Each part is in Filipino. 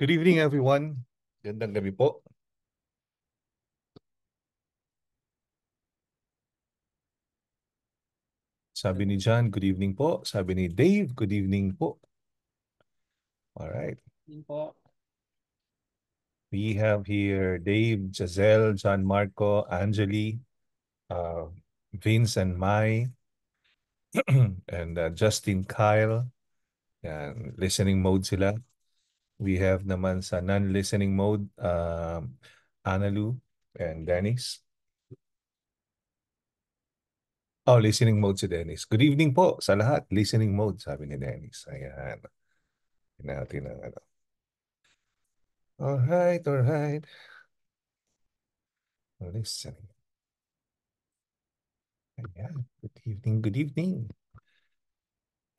Good evening, everyone. Gandang gabi po. Sabi ni John, good evening po. Sabi ni Dave, good evening po. All right. Evening po. We have here Dave, Giselle, John Marco, Angeli, uh, Vince and Mai, and uh, Justin Kyle. Yan, listening mode sila. We have naman sa non-listening mode, um, Analu and Dennis. Oh, listening mode si Dennis. Good evening po sa lahat. Listening mode, sabi ni Dennis. Ayan. Natin ang ano. Alright, alright. Listening. Ayan. Good evening, good evening.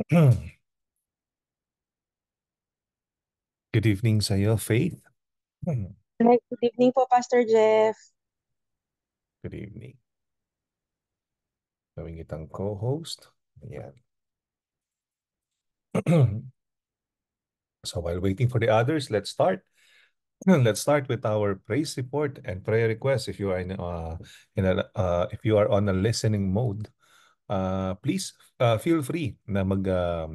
Good evening sa iyo, Faith. Hmm. Good evening po, Pastor Jeff. Good evening. Gawin kitang co-host. Ayan. so while waiting for the others, let's start. Let's start with our praise report and prayer request. If you are in, uh, in a, uh, if you are on a listening mode, uh, please uh, feel free na mag uh,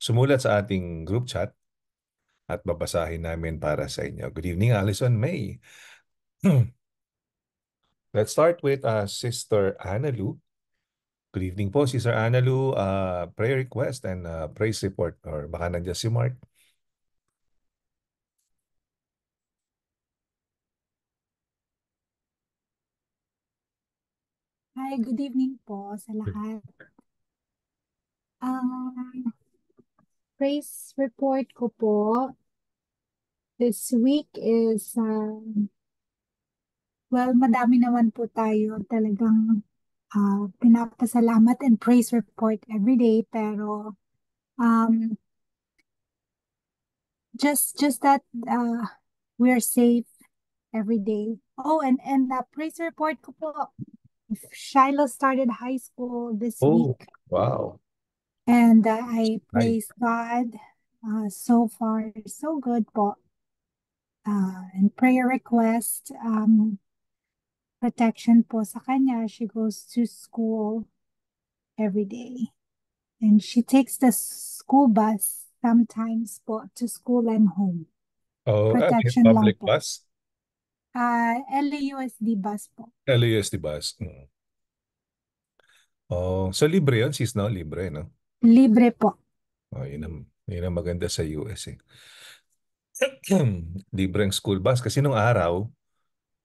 sumulat sa ating group chat at babasahin namin para sa inyo. Good evening, Alison May. Let's start with uh, Sister Anna Good evening po, Sister Anna Uh, prayer request and uh, praise report or baka nandiyan si Mark. Hi, good evening po sa lahat. Um, praise report ko po this week is, uh, well, madami naman po tayo talagang uh, pinapasalamat and praise report every day. Pero, um, just just that uh, ah, we're safe every day. Oh, and, and the praise report ko po, Shiloh started high school this oh, week. Wow. And uh, I praise right. God. Uh, so far, so good. But uh, and prayer request, um, protection po sa kanya. She goes to school every day. And she takes the school bus sometimes po to school and home. Oh, protection public bus? Uh, LAUSD bus po. LAUSD bus. Mm. Oh, so libre yun? She's now libre, no? Libre po. Oh, yun, ang, yun ang maganda sa US eh. Libreng school bus. Kasi nung araw,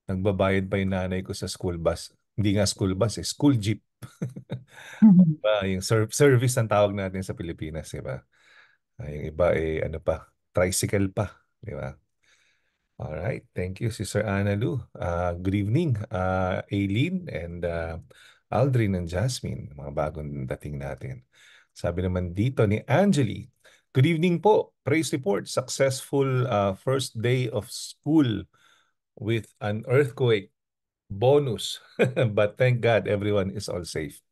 nagbabayad pa yung nanay ko sa school bus. Hindi nga school bus eh, school jeep. Mm-hmm. ba, diba? yung ser- service ang tawag natin sa Pilipinas, di ba? Ah, yung iba eh, ano pa, tricycle pa, di ba? All right, thank you, Sister Ana Lu. Uh, good evening, uh, Aileen and uh, Aldrin and Jasmine, mga bagong dating natin. Sabi naman dito ni Angeli, Good evening po. Praise report. Successful uh, first day of school with an earthquake bonus. But thank God everyone is all safe.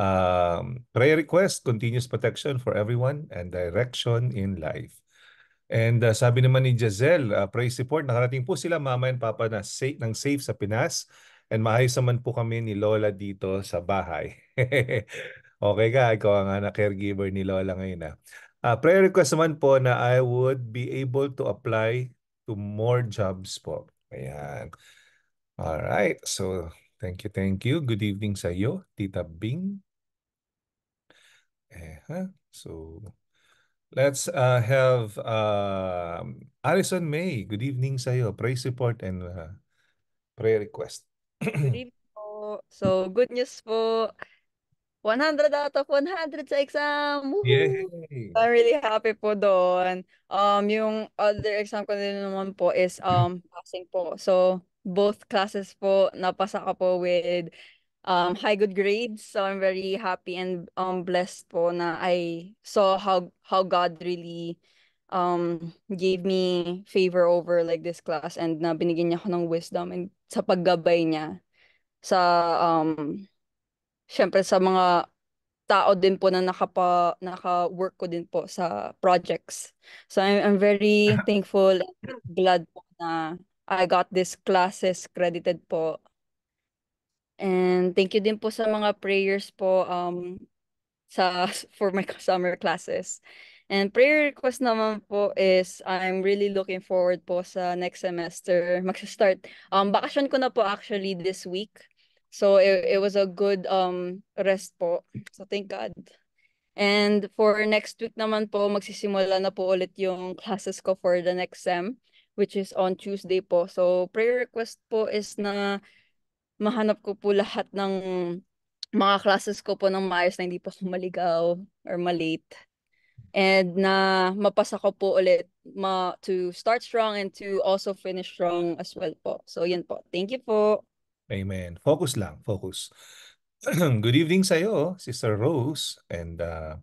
Um, prayer request, continuous protection for everyone and direction in life. And uh, sabi naman ni Jazelle, uh, praise report, nakarating po sila mama and papa na safe, ng safe sa Pinas. And maayos naman po kami ni Lola dito sa bahay. Okay ka, ikaw ang ah, na caregiver ni Lola ngayon. Ah. Uh, prayer request naman po na I would be able to apply to more jobs po. Ayan. All right. So, thank you, thank you. Good evening sa iyo, Tita Bing. Eh, So, let's uh, have uh, Alison May. Good evening sa iyo. Praise support and uh, prayer request. good evening po. So, good news po. 100 out of 100 sa exam. Yay! I'm really happy po doon. Um, yung other exam ko din naman po is mm. um, passing po. So, both classes po, napasa ko po with um, high good grades. So, I'm very happy and um, blessed po na I saw how, how God really um, gave me favor over like this class and na binigyan niya ako ng wisdom and sa paggabay niya sa um, syempre sa mga tao din po na nakapa naka-work ko din po sa projects. So I'm, I'm very thankful and glad po na I got this classes credited po. And thank you din po sa mga prayers po um sa for my summer classes. And prayer request naman po is I'm really looking forward po sa next semester. Magsa-start. Um, bakasyon ko na po actually this week. So it, it was a good um rest po. So thank God. And for next week naman po, magsisimula na po ulit yung classes ko for the next SEM, which is on Tuesday po. So prayer request po is na mahanap ko po lahat ng mga classes ko po ng maayos na hindi po sumaligaw maligaw or malate. And na mapasa ko po ulit ma to start strong and to also finish strong as well po. So yun po. Thank you po. Amen. Focus lang, focus. good evening sa iyo, Sister Rose. And uh,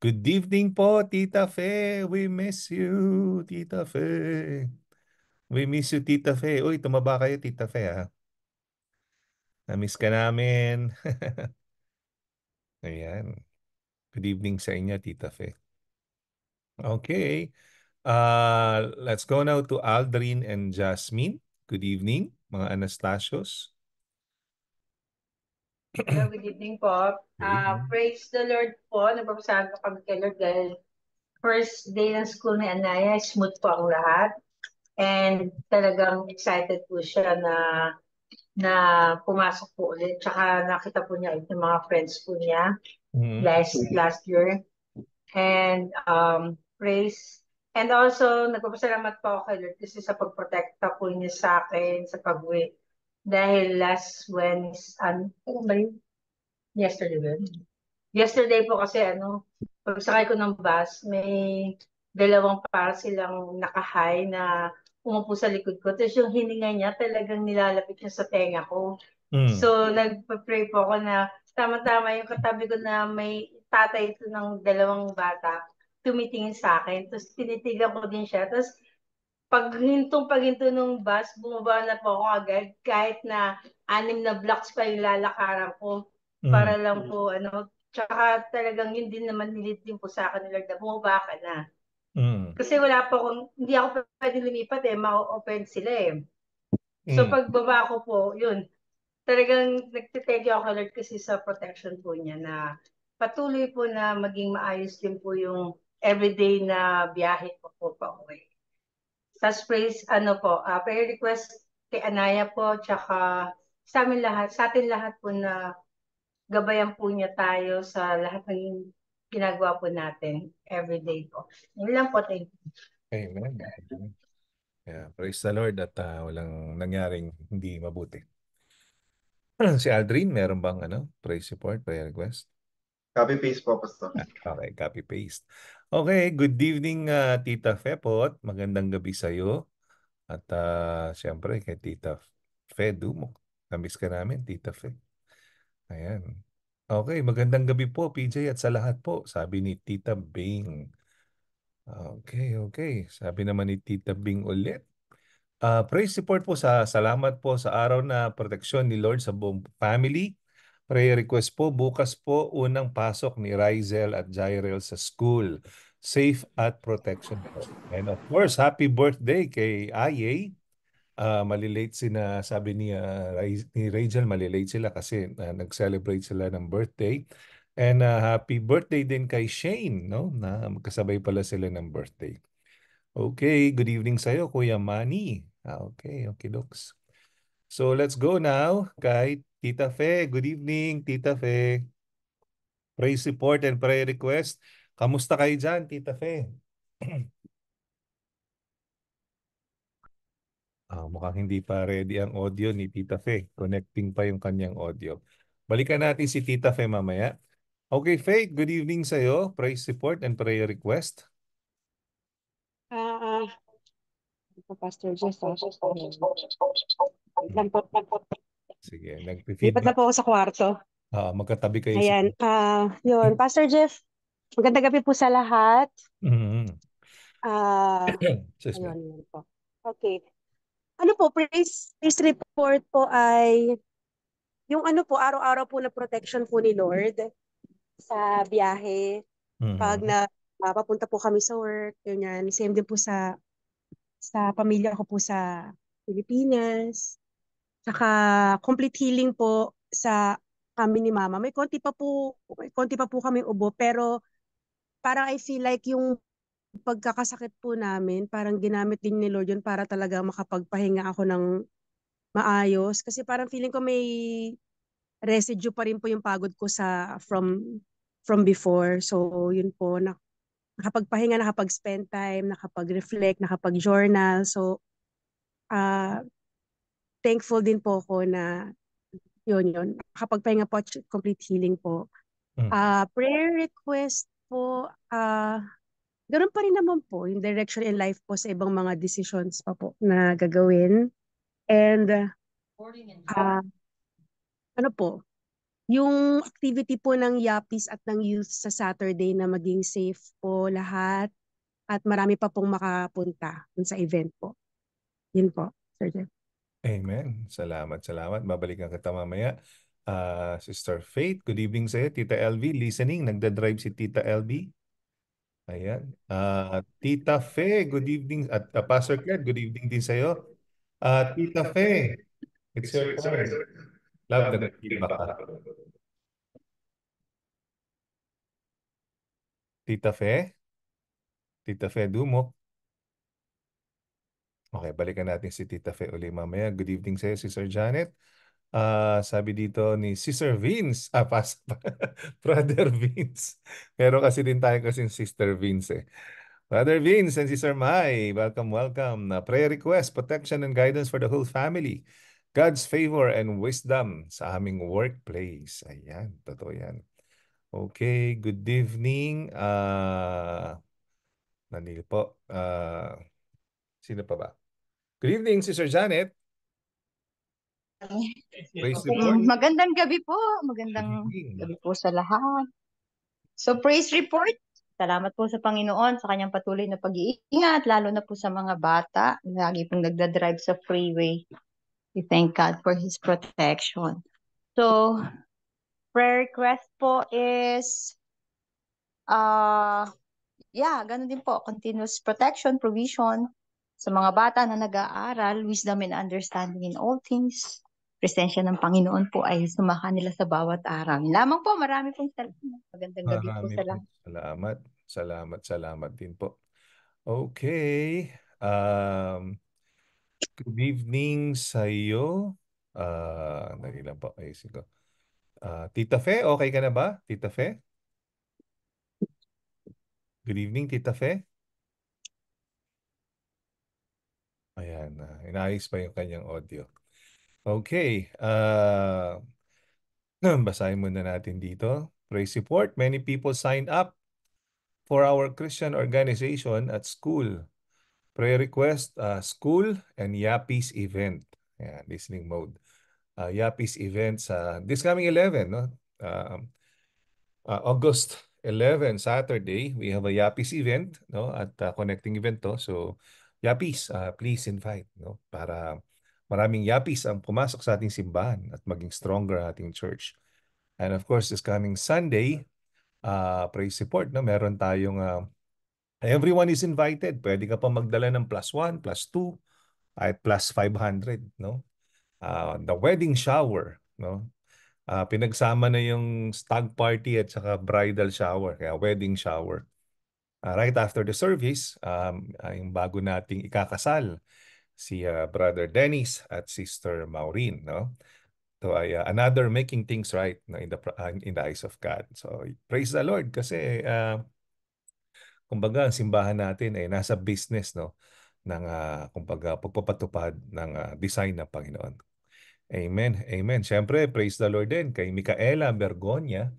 good evening po, Tita Fe. We miss you, Tita Fe. We miss you, Tita Fe. Uy, tumaba kayo, Tita Fe, ha? Ah. Na-miss ka namin. Ayan. Good evening sa inyo, Tita Fe. Okay. Uh, let's go now to Aldrin and Jasmine. Good evening, mga Anastasios. Hello, good evening po. Uh, praise the Lord po. Nagpapasalamat po kami kay Lord dahil first day ng school ni Anaya, smooth po ang lahat. And talagang excited po siya na na pumasok po ulit. Tsaka nakita po niya yung mga friends po niya mm-hmm. last last year. And um, praise And also, nagpapasalamat po ako kay Lord kasi sa pagprotekta po niya sa akin, sa pag dahil last Wednesday, ano ba yun? Yesterday ba? Yesterday po kasi ano, pagsakay ko ng bus, may dalawang para silang nakahay na umupo sa likod ko. Tapos yung hininga niya talagang nilalapit niya sa tenga ko. Mm. So nagpa-pray po ako na tama-tama yung katabi ko na may tatay ito ng dalawang bata tumitingin sa akin. Tapos tinitigan ko din siya. Tapos paghintong-paghinto ng bus, bumaba na po ako agad kahit na anim na blocks pa yung lalakaran ko mm. para lang po ano, tsaka talagang yun din naman nilit din po sa akin nila na bumaba ka na. Mm. Kasi wala po akong, hindi ako pwede lumipat eh, ma-open sila eh. So mm. pag ko po, yun, talagang nagtitegyo ako Lord kasi sa protection po niya na patuloy po na maging maayos din po yung everyday na biyahe ko po pa uwi. Sa praise, ano po, uh, ah, prayer request kay Anaya po, tsaka sa amin lahat, sa atin lahat po na gabayan po niya tayo sa lahat ng ginagawa po natin everyday po. Yun lang po, thank you. Amen. Yeah, praise the Lord at uh, walang nangyaring hindi mabuti. Si Aldrin, meron bang ano, praise support, prayer request? Copy-paste po, Pastor. Ah, okay, copy-paste. Okay, good evening uh, Tita Fepot. Magandang gabi sa iyo. At uh, siyempre kay Tita Fe Dumo. Namiss ka namin, Tita Fe. Ayan. Okay, magandang gabi po PJ at sa lahat po, sabi ni Tita Bing. Okay, okay. Sabi naman ni Tita Bing ulit. Uh, praise support po sa salamat po sa araw na proteksyon ni Lord sa buong family. Prayer request po, bukas po unang pasok ni Rizel at Jairel sa school safe at protection. And of course, happy birthday kay Aye. Uh, ah, malilate sina, sabi ni, uh, ni Rachel, malilate sila kasi uh, nag-celebrate sila ng birthday. And uh, happy birthday din kay Shane, no? Na magkasabay pala sila ng birthday. Okay, good evening sa'yo, Kuya Manny. okay, okay, docs. So let's go now kay Tita Fe. Good evening, Tita Fe. Pray support and prayer request. Kamusta kayo dyan, Tita Fe? Ah, mukhang hindi pa ready ang audio ni Tita Fe. Connecting pa yung kanyang audio. Balikan natin si Tita Fe mamaya. Okay, Faith, good evening sa'yo. Praise support and prayer request. Ah, ah. Ito, Pastor Jeff. Ah. Hmm. Sige, nag-feed. Lipat na po ako sa kwarto. Ah, magkatabi kayo. Ayan. Ah, yun. Pastor Jeff, Magandang gabi po sa lahat. Mm-hmm. Uh, ayun, po. Okay. Ano po, praise, praise report po ay yung ano po, araw-araw po na protection po ni Lord sa biyahe. Mm-hmm. Pag na uh, po kami sa work, yun yan. Same din po sa sa pamilya ko po sa Pilipinas. Saka complete healing po sa kami ni Mama. May konti pa po, may konti pa po kami ubo pero parang I feel like yung pagkakasakit po namin, parang ginamit din ni Lord yun para talaga makapagpahinga ako ng maayos. Kasi parang feeling ko may residue pa rin po yung pagod ko sa from from before. So, yun po, na, nakapagpahinga, nakapag-spend time, nakapag-reflect, nakapag-journal. So, uh, thankful din po ako na yun, yun. Nakapagpahinga po, complete healing po. Uh, prayer request po, uh, ah, ganoon pa rin naman po yung direction in life po sa ibang mga decisions pa po na gagawin. And, uh, ano po, yung activity po ng Yapis at ng youth sa Saturday na maging safe po lahat at marami pa pong makapunta sa event po. Yun po, Sir Jeff. Amen. Salamat, salamat. Babalikan kita mamaya. Uh, Sister Faith, good evening sa'yo. Tita LV, listening. Nagda-drive si Tita LV. Ayan. Uh, Tita Fe, good evening. At uh, Pastor Cled, good evening din sa'yo. Uh, Tita Fe, it's your turn. Love the feedback. Tita Fe? Tita Fe Dumok? Okay, balikan natin si Tita Fe uli mamaya. Good evening sa'yo, Sister Janet. Ah, sabi dito ni Sister Vince, ah, pas, Brother Vince. Meron kasi din tayo kasi Sister Vince eh. Brother Vince and Sister Mai, welcome, welcome. Na prayer request, protection and guidance for the whole family. God's favor and wisdom sa aming workplace. Ayan, totoo yan. Okay, good evening. Uh, ah, nanil po. Uh, sino pa ba? Good evening, Sister Janet. Praise the Lord. Magandang gabi po. Magandang gabi po sa lahat. So praise report. Salamat po sa Panginoon sa kanyang patuloy na pag-iingat, lalo na po sa mga bata. Lagi pong nagdadrive sa freeway. We thank God for His protection. So, prayer request po is, uh, yeah, ganun din po. Continuous protection, provision sa mga bata na nag-aaral, wisdom and understanding in all things, presensya ng Panginoon po ay sumaka nila sa bawat araw. Lamang po, marami pong salamat. Magandang gabi marami po. Salamat. Salamat. Salamat, salamat din po. Okay. Um, good evening sa iyo. Uh, ah, nagilang po. Ayusin ko. Uh, Tita Fe, okay ka na ba? Tita Fe? Good evening, Tita Fe. Ayan, uh, inaayos pa yung kanyang audio. Okay. Uh, basahin muna natin dito. Praise support. Many people signed up for our Christian organization at school. Prayer request, uh, school, and Yapis event. Yeah, listening mode. Uh, ah, Yapis event sa uh, this coming 11, no? Uh, uh, August 11, Saturday, we have a Yapis event, no? At uh, connecting event to. So, Yapis, uh, please invite, no? Para maraming yapis ang pumasok sa ating simbahan at maging stronger ang ating church. And of course, this coming Sunday, uh, praise support, no? meron tayong uh, everyone is invited. Pwede ka pa magdala ng plus one, plus two, at plus 500. No? Uh, the wedding shower, no? Uh, pinagsama na yung stag party at saka bridal shower, kaya wedding shower. Uh, right after the service, um, yung bago nating ikakasal, si uh, Brother Dennis at Sister Maureen, no? to ay uh, another making things right no, in the uh, in the eyes of God. So praise the Lord kasi uh, kumbaga ang simbahan natin ay eh, nasa business no ng uh, kumbaga pagpapatupad ng uh, design ng Panginoon. Amen. Amen. Siyempre, praise the Lord din kay Micaela Bergonia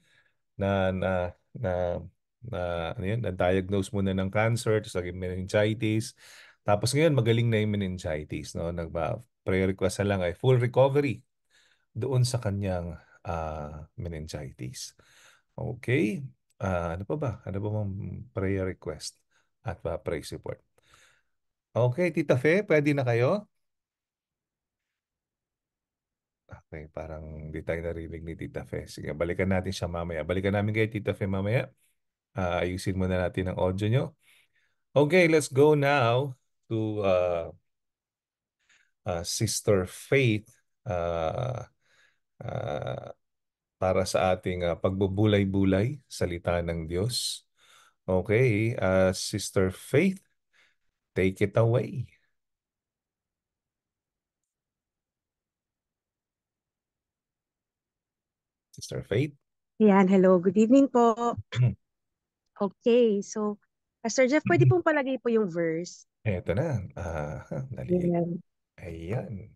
na na na na ano yun, na diagnose muna ng cancer, tapos meningitis, tapos ngayon, magaling na yung meningitis. No? nagpa ah, prayer request na lang ay full recovery doon sa kanyang uh, meningitis. Okay. Uh, ano pa ba? Ano ba mga prayer request at uh, prayer support? Okay, Tita Fe, pwede na kayo? Okay, parang di tayo narinig ni Tita Fe. Sige, balikan natin siya mamaya. Balikan namin kay Tita Fe mamaya. Uh, ayusin muna natin ang audio nyo. Okay, let's go now to uh, uh, Sister Faith uh, uh, para sa ating uh, pagbubulay-bulay salita ng Diyos. Okay, uh, Sister Faith, take it away. Sister Faith. Yan, hello. Good evening po. okay, so Pastor Jeff, pwede mm-hmm. pong palagay po yung verse Eto na. Aha, dali. Ayan.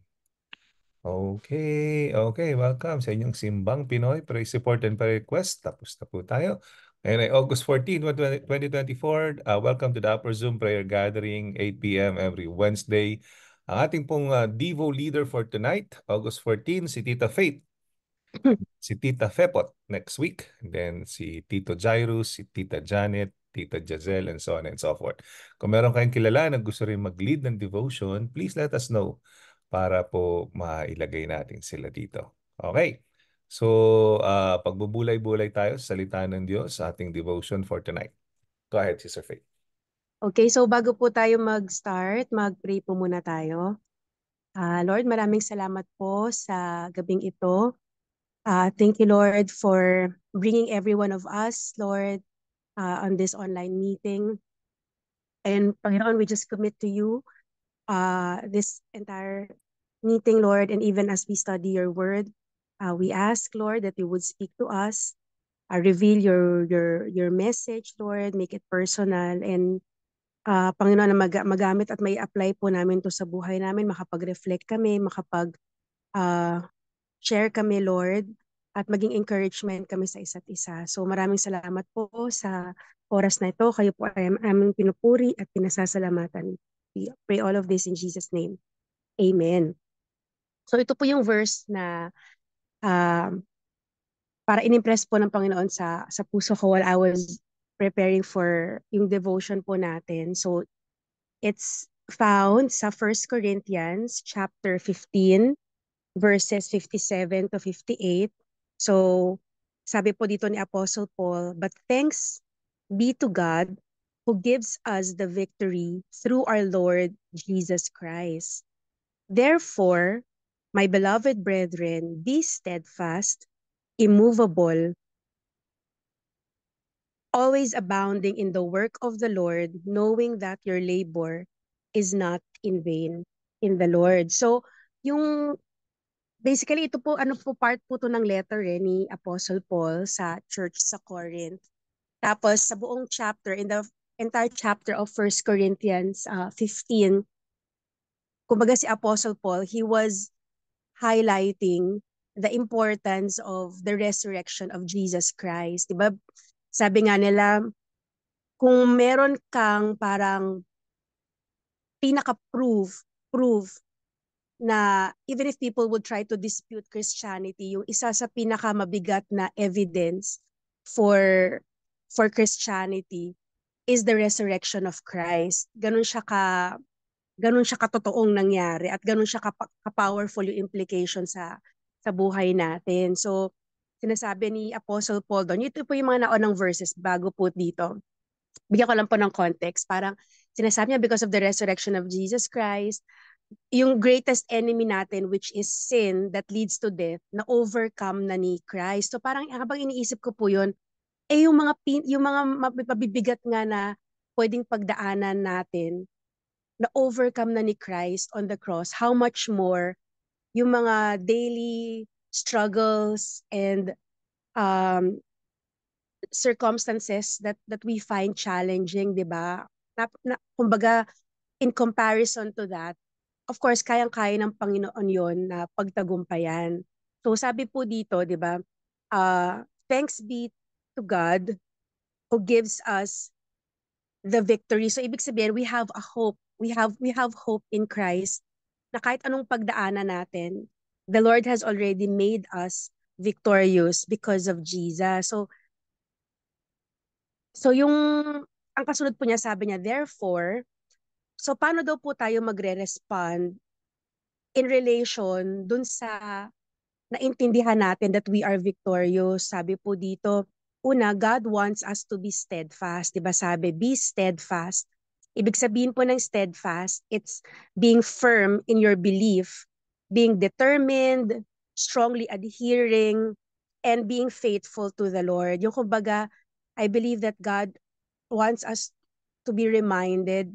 Okay, okay. Welcome sa inyong Simbang Pinoy. Pray support and pray request. Tapos na po tayo. Ngayon ay August 14, 2024. Uh, welcome to the Upper Zoom Prayer Gathering, 8 p.m. every Wednesday. Ang ating pong uh, Devo leader for tonight, August 14, si Tita Faith. si Tita Fepot next week. then si Tito Jairus, si Tita Janet, Tita Jazelle, and so on and so forth. Kung meron kayong kilala na gusto rin mag-lead ng devotion, please let us know para po mailagay natin sila dito. Okay. So, uh, pagbubulay-bulay tayo sa salita ng Diyos sa ating devotion for tonight. Go ahead, Sister Faith. Okay, so bago po tayo mag-start, mag-pray po muna tayo. Uh, Lord, maraming salamat po sa gabing ito. Uh, thank you, Lord, for bringing every one of us, Lord, uh, on this online meeting. And Panginoon, we just commit to you uh, this entire meeting, Lord, and even as we study your word, uh, we ask, Lord, that you would speak to us, uh, reveal your, your, your message, Lord, make it personal, and uh, Panginoon, na mag- magamit at may apply po namin to sa buhay namin, makapag-reflect kami, makapag- uh, share kami, Lord, at maging encouragement kami sa isa't isa. So maraming salamat po sa oras na ito. Kayo po ay aming pinupuri at pinasasalamatan. We pray all of this in Jesus' name. Amen. So ito po yung verse na uh, para inimpress po ng Panginoon sa sa puso ko while I was preparing for yung devotion po natin. So it's found sa 1 Corinthians chapter 15 verses 57 to 58 So, sabi po dito ni Apostle Paul, but thanks be to God who gives us the victory through our Lord Jesus Christ. Therefore, my beloved brethren, be steadfast, immovable, always abounding in the work of the Lord, knowing that your labor is not in vain in the Lord. So, yung basically ito po ano po part po to ng letter eh, ni Apostle Paul sa church sa Corinth. Tapos sa buong chapter in the entire chapter of 1 Corinthians uh, ah, 15 kumbaga si Apostle Paul he was highlighting the importance of the resurrection of Jesus Christ. 'Di ba? Sabi nga nila kung meron kang parang pinaka-proof proof na even if people would try to dispute Christianity, yung isa sa pinakamabigat na evidence for for Christianity is the resurrection of Christ. Ganun siya ka ganun siya katotoong nangyari at ganun siya ka-powerful yung implication sa sa buhay natin. So sinasabi ni Apostle Paul doon, ito po yung mga naonang verses bago po dito. Bigyan ko lang po ng context. Parang sinasabi niya because of the resurrection of Jesus Christ, yung greatest enemy natin which is sin that leads to death na overcome na ni Christ. So parang habang iniisip ko po yun, eh yung mga pin, yung mga mabibigat nga na pwedeng pagdaanan natin na overcome na ni Christ on the cross, how much more yung mga daily struggles and um, circumstances that that we find challenging, 'di ba? Na, na, kumbaga in comparison to that, of course, kayang-kaya ng Panginoon yon na pagtagumpayan. So sabi po dito, di ba, uh, thanks be to God who gives us the victory. So ibig sabihin, we have a hope. We have we have hope in Christ na kahit anong pagdaanan natin, the Lord has already made us victorious because of Jesus. So So yung ang kasunod po niya sabi niya, therefore, So paano daw po tayo magre-respond in relation dun sa naintindihan natin that we are victorious. Sabi po dito, una, God wants us to be steadfast. Diba sabi, be steadfast. Ibig sabihin po ng steadfast, it's being firm in your belief, being determined, strongly adhering, and being faithful to the Lord. Yung kumbaga, I believe that God wants us to be reminded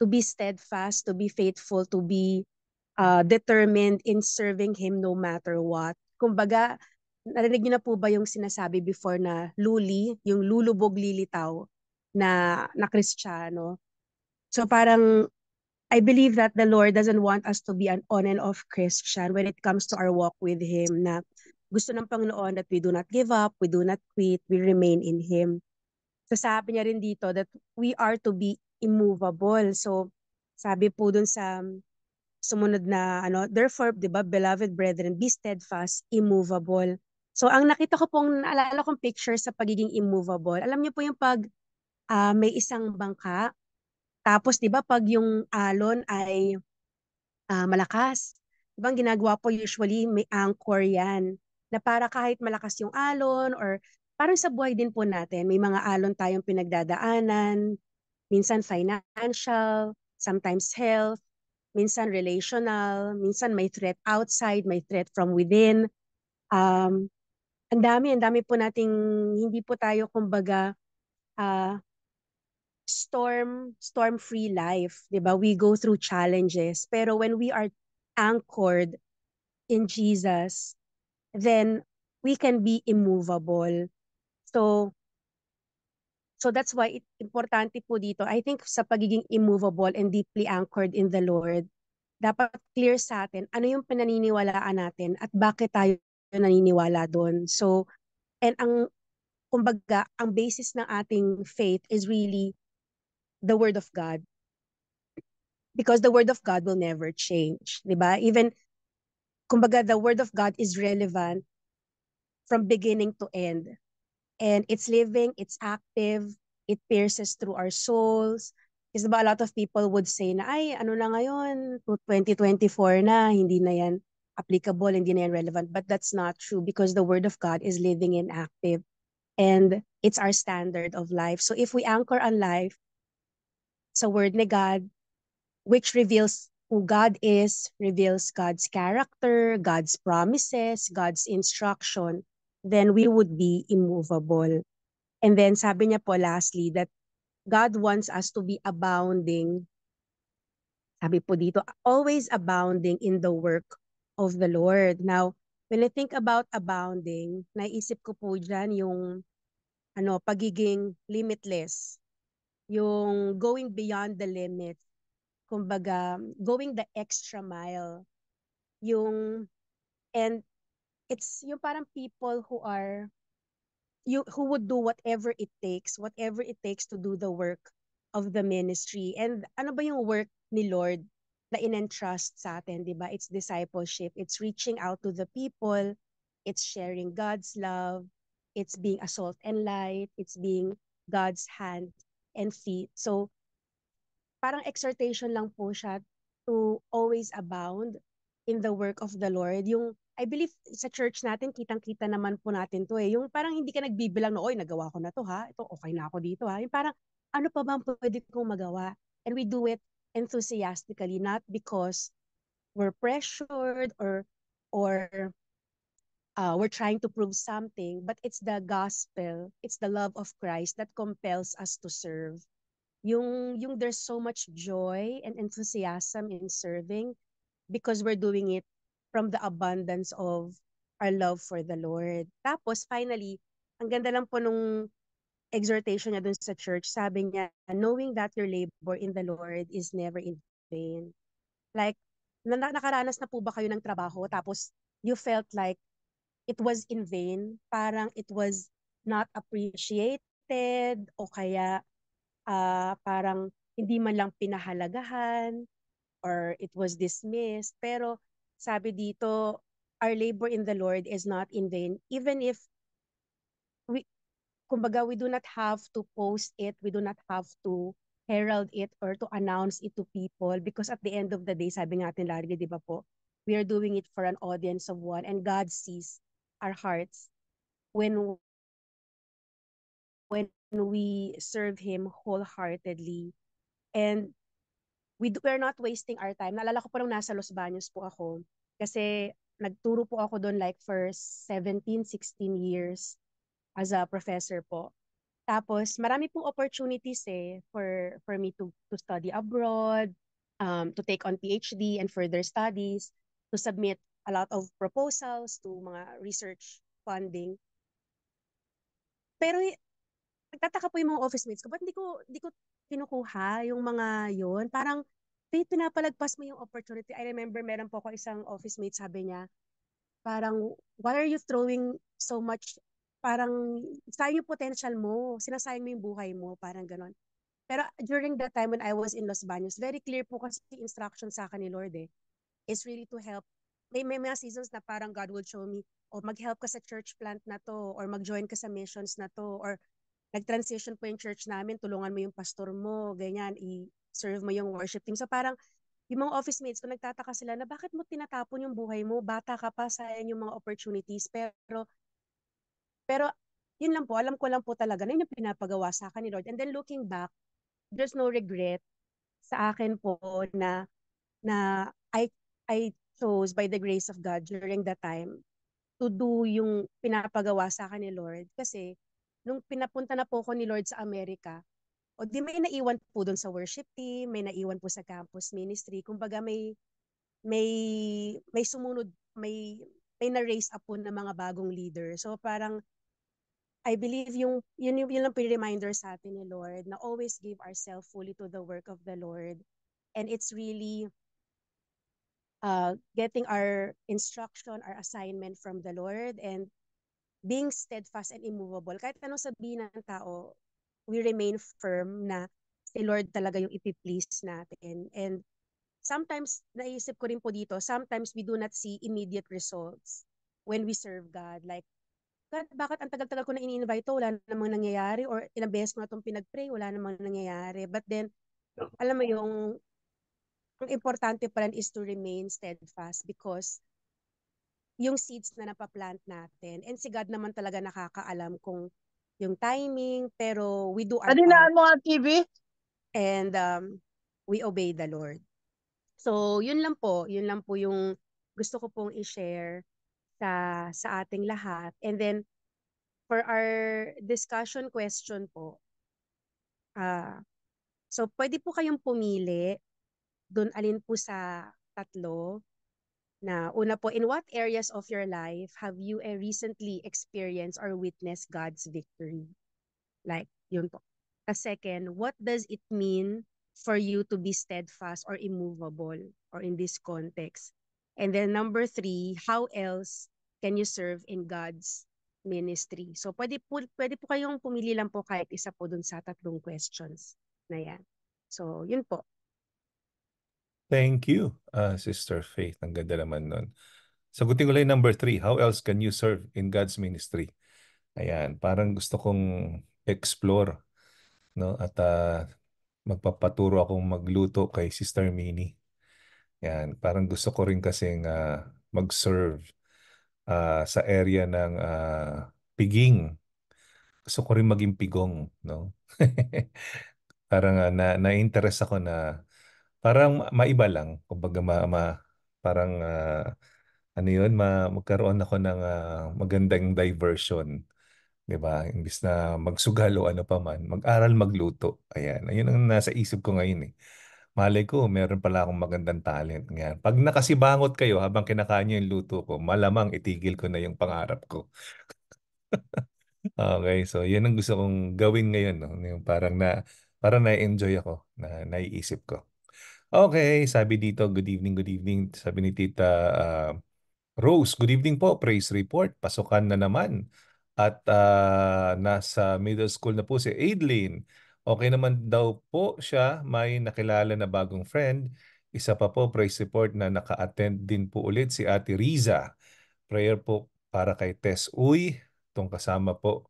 to be steadfast, to be faithful, to be uh, determined in serving Him no matter what. Kumbaga, narinig niyo na po ba yung sinasabi before na luli, yung lulubog lilitaw na, na kristyano? So parang, I believe that the Lord doesn't want us to be an on and off Christian when it comes to our walk with Him na gusto ng Panginoon that we do not give up, we do not quit, we remain in Him. So sabi niya rin dito that we are to be immovable. So, sabi po dun sa sumunod na ano, therefore, 'di ba, beloved brethren, be steadfast, immovable. So ang nakita ko pong naalala kong picture sa pagiging immovable. Alam niyo po yung pag uh, may isang bangka tapos 'di ba pag yung alon ay uh, malakas, 'di ba ginagawa po usually may anchor 'yan na para kahit malakas yung alon or parang sa buhay din po natin, may mga alon tayong pinagdadaanan, minsan financial, sometimes health, minsan relational, minsan may threat outside, may threat from within. Um, ang dami, ang dami po nating, hindi po tayo kumbaga uh, storm, storm-free life. ba diba? We go through challenges. Pero when we are anchored in Jesus, then we can be immovable. So, So that's why it, importante po dito, I think sa pagiging immovable and deeply anchored in the Lord, dapat clear sa atin ano yung pinaniniwalaan natin at bakit tayo naniniwala doon. So, and ang, kumbaga, ang basis ng ating faith is really the Word of God. Because the Word of God will never change. 'di ba? Even, kumbaga, the Word of God is relevant from beginning to end. and it's living, it's active, it pierces through our souls. Kasi ba a lot of people would say na, ay, ano na ngayon, 2024 na, hindi na yan applicable, hindi na yan relevant. But that's not true because the Word of God is living and active. And it's our standard of life. So if we anchor on life sa Word ni God, which reveals who God is, reveals God's character, God's promises, God's instruction, then we would be immovable. And then sabi niya po lastly that God wants us to be abounding, sabi po dito, always abounding in the work of the Lord. Now, when I think about abounding, naisip ko po dyan yung ano, pagiging limitless, yung going beyond the limit, kumbaga, going the extra mile, yung, and it's yung parang people who are you who would do whatever it takes, whatever it takes to do the work of the ministry. And ano ba yung work ni Lord na inentrust sa atin, 'di ba? It's discipleship, it's reaching out to the people, it's sharing God's love, it's being a salt and light, it's being God's hand and feet. So parang exhortation lang po siya to always abound in the work of the Lord. Yung I believe sa church natin, kitang-kita naman po natin to eh. Yung parang hindi ka nagbibilang na, oy, nagawa ko na to ha. Ito, okay na ako dito ha. Yung parang, ano pa ba ang pwede kong magawa? And we do it enthusiastically, not because we're pressured or or uh, we're trying to prove something, but it's the gospel, it's the love of Christ that compels us to serve. Yung, yung there's so much joy and enthusiasm in serving because we're doing it from the abundance of our love for the Lord. Tapos finally, ang ganda lang po nung exhortation niya dun sa church, sabi niya, knowing that your labor in the Lord is never in vain. Like, na nakaranas na po ba kayo ng trabaho tapos you felt like it was in vain, parang it was not appreciated o kaya uh, parang hindi man lang pinahalagahan or it was dismissed. Pero sabi dito, our labor in the Lord is not in vain, even if we, kumbaga, we do not have to post it, we do not have to herald it or to announce it to people because at the end of the day, sabi nga atin lagi, di ba po, we are doing it for an audience of one and God sees our hearts when when we serve Him wholeheartedly and we do, we're not wasting our time. Naalala ko po nung nasa Los Baños po ako kasi nagturo po ako doon like for 17, 16 years as a professor po. Tapos marami pong opportunities eh for for me to to study abroad, um to take on PhD and further studies, to submit a lot of proposals to mga research funding. Pero eh, nagtataka po yung mga office mates ko, ba't hindi ko, hindi ko kinukuha yung mga yun. Parang, Faith, pinapalagpas mo yung opportunity. I remember, meron po ako isang office mate, sabi niya, parang, why are you throwing so much, parang, sayang yung potential mo, sinasayang mo yung buhay mo, parang ganon. Pero during that time when I was in Los Baños, very clear po kasi instruction sa akin ni Lord eh, is really to help. May, may mga seasons na parang God will show me, o oh, mag-help ka sa church plant na to, or mag-join ka sa missions na to, or nag-transition po yung church namin, tulungan mo yung pastor mo, ganyan, i-serve mo yung worship team. So parang yung mga office mates ko, nagtataka sila na bakit mo tinatapon yung buhay mo? Bata ka pa, sayang yung mga opportunities. Pero, pero yun lang po, alam ko lang po talaga na yun yung pinapagawa sa akin ni Lord. And then looking back, there's no regret sa akin po na na I I chose by the grace of God during that time to do yung pinapagawa sa akin ni Lord kasi nung pinapunta na po ko ni Lord sa Amerika, o di may naiwan po doon sa worship team, may naiwan po sa campus ministry. Kumbaga may may may sumunod, may may na-raise up po ng mga bagong leader. So parang I believe yung yun yung yun lang reminder sa atin ni Lord na always give ourselves fully to the work of the Lord. And it's really uh, getting our instruction, our assignment from the Lord and being steadfast and immovable. Kahit anong sabihin ng tao, we remain firm na si Lord talaga yung ipi-please natin. And sometimes, naisip ko rin po dito, sometimes we do not see immediate results when we serve God. Like, God, bakit ang tagal-tagal ko na ini-invite to, wala namang nangyayari, or ilang best ko na itong pinag-pray, wala namang nangyayari. But then, alam mo yung, ang importante pa rin is to remain steadfast because yung seeds na napaplant natin. And si God naman talaga nakakaalam kung yung timing, pero we do our Paninaan mo ang TV? And um, we obey the Lord. So, yun lang po. Yun lang po yung gusto ko pong i-share sa, sa ating lahat. And then, for our discussion question po, uh, so pwede po kayong pumili doon alin po sa tatlo na una po, in what areas of your life have you eh, recently experienced or witnessed God's victory? Like, yun po. A second, what does it mean for you to be steadfast or immovable or in this context? And then number three, how else can you serve in God's ministry? So pwede po, pwede po kayong pumili lang po kahit isa po dun sa tatlong questions na yan. So yun po. Thank you, uh, Sister Faith. Ang ganda naman nun. Sagutin ko lang number three. How else can you serve in God's ministry? Ayan, parang gusto kong explore no at uh, magpapaturo akong magluto kay Sister Minnie. Yan, parang gusto ko rin kasing uh, mag-serve uh, sa area ng uh, piging. Gusto ko rin maging pigong, no? parang uh, na na-interest ako na Parang maiba lang, kumbaga ma, ma parang ah, ano 'yun, ma, magkaroon ako ng ah, magandang diversion, 'di ba? Imbis na magsugal o ano pa man, mag-aral magluto. Ayan, ayun ang nasa isip ko ngayon eh. Malay ko, meron pala akong magandang talent. Ngayon, pag nakasibangot kayo habang kinakain niyo yung luto ko, malamang itigil ko na yung pangarap ko. Okay, so yun ang gusto kong gawin ngayon, no? Yung parang na para na-enjoy ako, na naiisip ko. Okay, sabi dito, good evening, good evening. Sabi ni Tita uh, Rose, good evening po, praise report. Pasukan na naman. At uh, nasa middle school na po si Adeline. Okay naman daw po siya, may nakilala na bagong friend. Isa pa po, praise report na naka-attend din po ulit si Ate Riza. Prayer po para kay Tess Uy, itong kasama po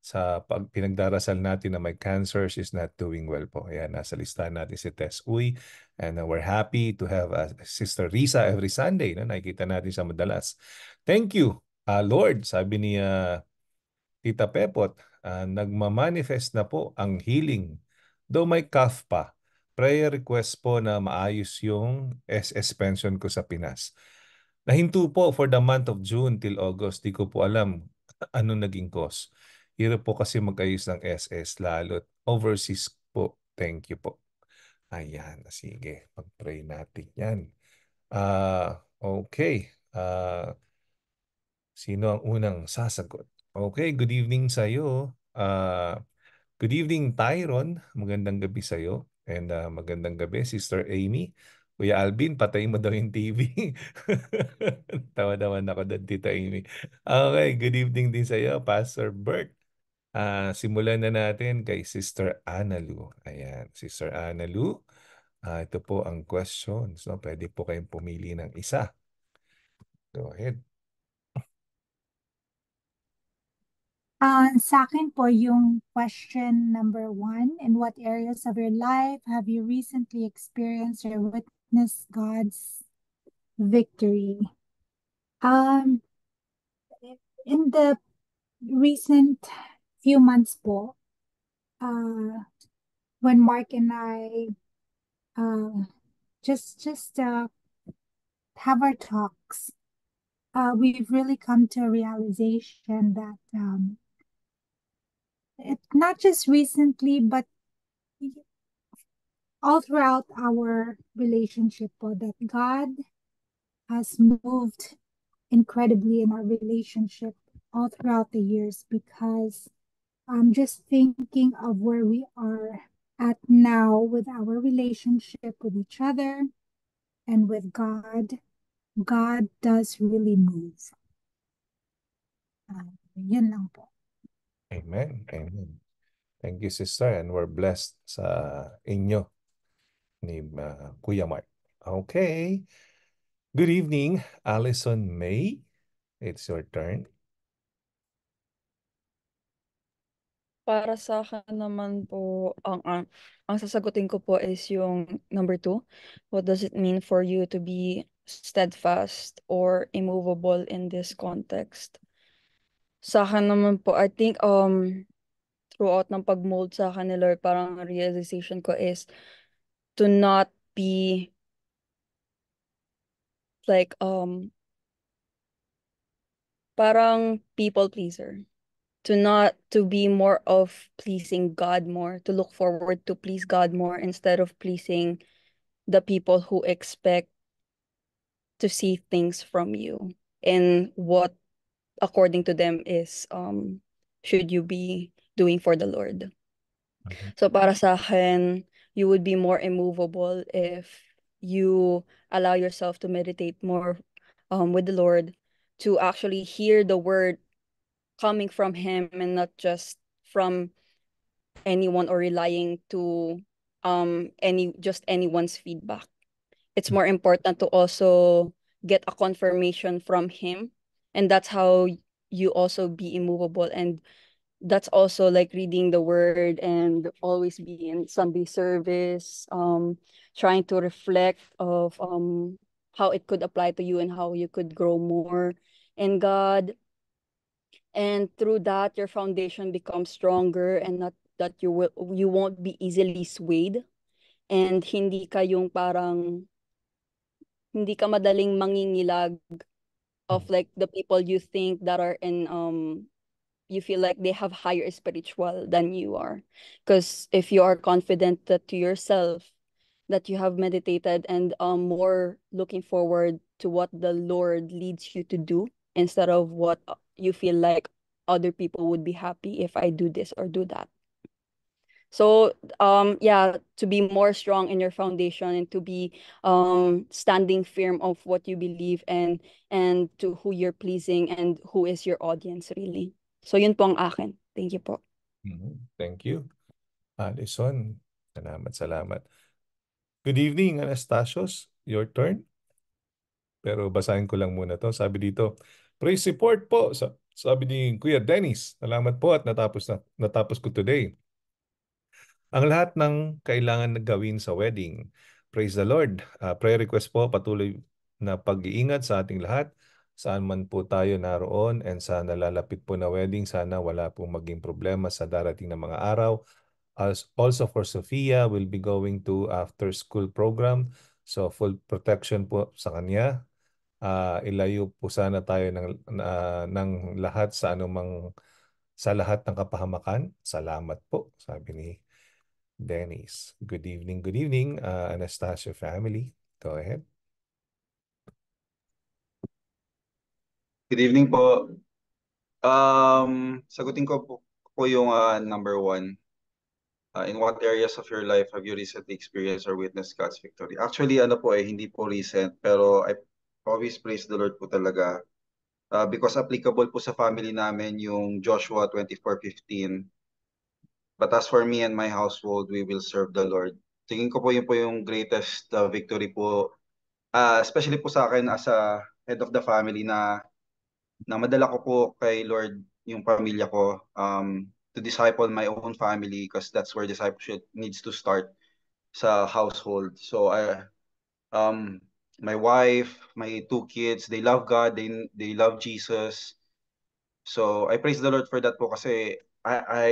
sa pag pinagdarasal natin na may cancer, she's not doing well po. Ayan, nasa listahan natin si Tess Uy. And uh, we're happy to have uh, Sister Risa every Sunday. No? Nakikita natin siya madalas. Thank you, uh, Lord. Sabi ni uh, Tita Pepot, uh, nagmamanifest na po ang healing. Though may cough pa, prayer request po na maayos yung SS pension ko sa Pinas. Nahinto po for the month of June till August. Di ko po alam anong naging cause. Hirap po kasi mag-ayos ng SS lalo't overseas po. Thank you po. Ayan, sige. Pag-pray natin yan. Uh, okay. Uh, sino ang unang sasagot? Okay, good evening sa iyo. Uh, ah, good evening, Tyron. Magandang gabi sa iyo. And uh, magandang gabi, Sister Amy. Kuya Alvin, patayin mo daw yung TV. tawa naman ako doon, Tita Amy. Okay, good evening din sa iyo, Pastor Burke. Uh, simulan na natin kay Sister Analu. Ayan, Sister Analu. Uh, ito po ang questions. No? Pwede po kayong pumili ng isa. Go ahead. Uh, sa akin po yung question number one, in what areas of your life have you recently experienced or witnessed God's victory? Um, in the recent few months po, uh, when Mark and I uh, just just uh, have our talks, uh, we've really come to a realization that um, it, not just recently, but all throughout our relationship, po, that God has moved incredibly in our relationship all throughout the years because um, just thinking of where we are at now with our relationship with each other and with God, God does really move. Uh, Amen. Amen. Thank you, sister. And we're blessed sa inyo ni uh, Kuya Mark. Okay. Good evening, Allison May. It's your turn. Para sa'kin naman po, ang ang ang sasagutin ko po is yung number 2, what does it mean for you to be steadfast or immovable in this context? Sa'kin naman po, I think, um, throughout ng pag-mold sa'kin ni Lord parang realization ko is to not be like, um parang people pleaser. to not to be more of pleasing God more, to look forward to please God more instead of pleasing the people who expect to see things from you and what according to them is um should you be doing for the Lord. Okay. Mm-hmm. So para sa akin, you would be more immovable if you allow yourself to meditate more um with the Lord to actually hear the word coming from him and not just from anyone or relying to um any just anyone's feedback it's more important to also get a confirmation from him and that's how you also be immovable and that's also like reading the word and always be in Sunday service um trying to reflect of um how it could apply to you and how you could grow more in God and through that your foundation becomes stronger and not that you will you won't be easily swayed and hindi ka yung parang hindi ka madaling mangingilag of mm. like the people you think that are in um you feel like they have higher spiritual than you are because if you are confident that to yourself that you have meditated and um more looking forward to what the lord leads you to do instead of what you feel like other people would be happy if I do this or do that. So um yeah, to be more strong in your foundation and to be um standing firm of what you believe and and to who you're pleasing and who is your audience really. So yun po ang akin. Thank you po. Mm-hmm. Thank you. Alison, salamat, salamat. Good evening, Anastasios. Your turn. Pero basahin ko lang muna to. Sabi dito, Praise support po. sabi ni Kuya Dennis, salamat po at natapos, na, natapos ko today. Ang lahat ng kailangan na gawin sa wedding. Praise the Lord. Uh, prayer request po, patuloy na pag-iingat sa ating lahat. Saan man po tayo naroon and sa nalalapit po na wedding, sana wala pong maging problema sa darating na mga araw. As also for Sophia, will be going to after school program. So full protection po sa kanya uh, ilayo po sana tayo ng, uh, ng lahat sa anumang sa lahat ng kapahamakan. Salamat po, sabi ni Dennis. Good evening, good evening, uh, Anastasia family. Go ahead. Good evening po. Um, sagutin ko po, po yung uh, number one. Uh, in what areas of your life have you recently experienced or witnessed God's victory? Actually, ano po eh, hindi po recent, pero I Always praise the Lord po talaga. Uh, because applicable po sa family namin yung Joshua 24.15. But as for me and my household, we will serve the Lord. Tingin ko po yun po yung greatest uh, victory po. Uh, especially po sa akin as a head of the family na, na madala ko po kay Lord yung pamilya ko um, to disciple my own family because that's where discipleship needs to start sa household. So I um my wife, my two kids, they love God, they they love Jesus. So I praise the Lord for that po kasi I I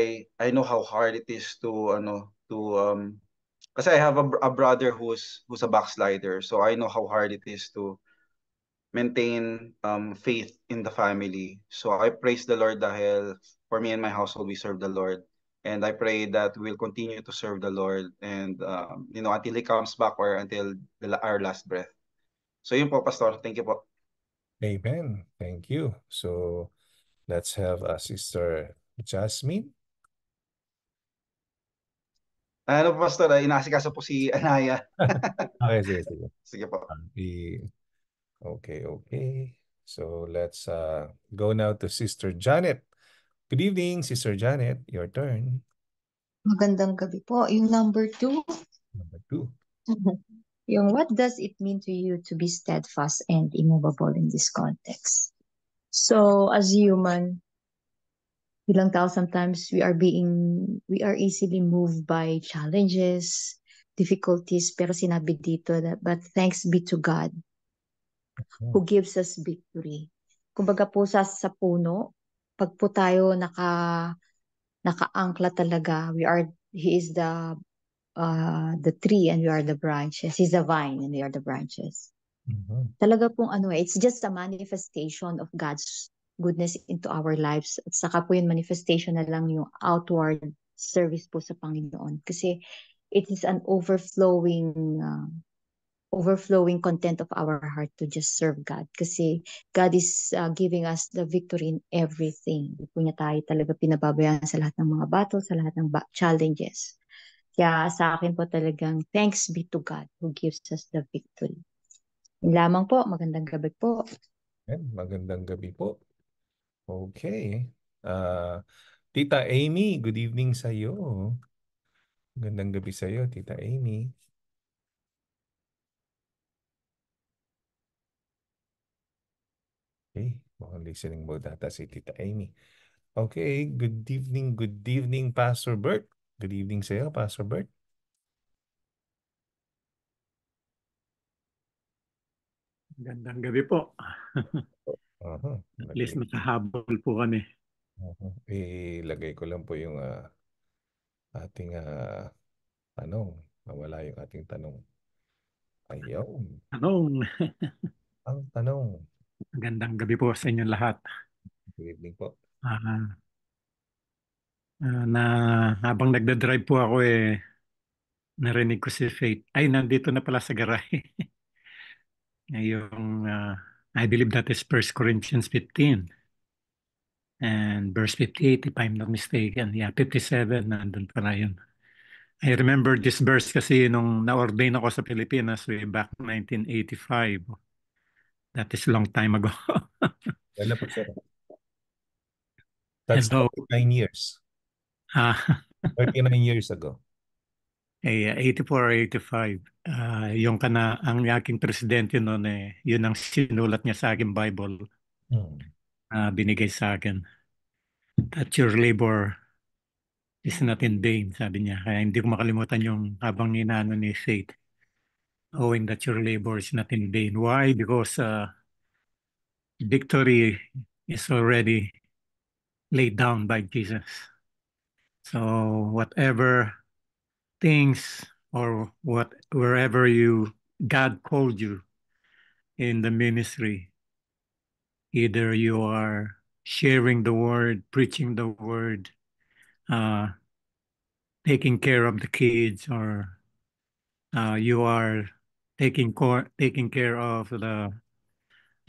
I know how hard it is to ano to um kasi I have a, a brother who's who's a backslider. So I know how hard it is to maintain um faith in the family. So I praise the Lord dahil for me and my household we serve the Lord. And I pray that we'll continue to serve the Lord and um, you know until he comes back or until the, our last breath. So yun po, Pastor. Thank you po. Amen. Thank you. So let's have a uh, Sister Jasmine. Ano po, Pastor? Ah, inaasikaso po si Anaya. okay, sige, sige. Sige po. Um, okay, okay. So let's uh, go now to Sister Janet. Good evening, Sister Janet. Your turn. Magandang gabi po. Yung number two. Number two. yung what does it mean to you to be steadfast and immovable in this context? So as human, bilang tao sometimes we are being, we are easily moved by challenges, difficulties, pero sinabi dito na, but thanks be to God okay. who gives us victory. Kumbaga po sa, sa puno, pag po tayo naka, nakaangkla talaga, we are, He is the uh, the tree and we are the branches. He's the vine and we are the branches. Mm-hmm. Talaga pong ano eh, it's just a manifestation of God's goodness into our lives. At saka po yung manifestation na lang yung outward service po sa Panginoon. Kasi it is an overflowing uh, overflowing content of our heart to just serve God. Kasi God is uh, giving us the victory in everything. Hindi po niya tayo talaga pinababayaan sa lahat ng mga battles, sa lahat ng ba- challenges. Kaya sa akin po talagang thanks be to God who gives us the victory. Yun lamang po, magandang gabi po. Yeah, magandang gabi po. Okay. Uh, Tita Amy, good evening sa iyo. Magandang gabi sa iyo, Tita Amy. Okay, mukhang listening mode data si Tita Amy. Okay, good evening, good evening, Pastor Burke. Good evening sa iyo, Pastor Bert. Gandang gabi po. uh-huh. At least nakahabol po kami. Uh-huh. Ilagay ko lang po yung uh, ating uh, tanong. Nawala yung ating tanong. Ayaw. Tanong. Ang tanong. Gandang gabi po sa inyo lahat. Good evening po. Uh, Ah, na habang nagda-drive po ako eh, narinig ko si Faith. Ay, nandito na pala sa garahe. Yung, uh, ah, I believe that is 1 Corinthians 15. And verse 58, if I'm not mistaken. Yeah, 57, nandun pala yun. I remember this verse kasi nung na-ordain ako sa Pilipinas way back 1985. That is a long time ago. Wala po, sir. That's so, 9 years. Ah. 39 years ago. Eh, 84 or 85. Uh, ah, yung kana ang aking presidente noon eh, yun ang sinulat niya sa akin Bible. Hmm. Uh, binigay sa akin. That your labor is not in vain, sabi niya. Kaya hindi ko makalimutan yung habang ninano ni Faith. Owing that your labor is not in vain. Why? Because uh, victory is already laid down by Jesus. So whatever things or what wherever you God called you in the ministry, either you are sharing the word, preaching the word, uh, taking care of the kids, or uh, you are taking care taking care of the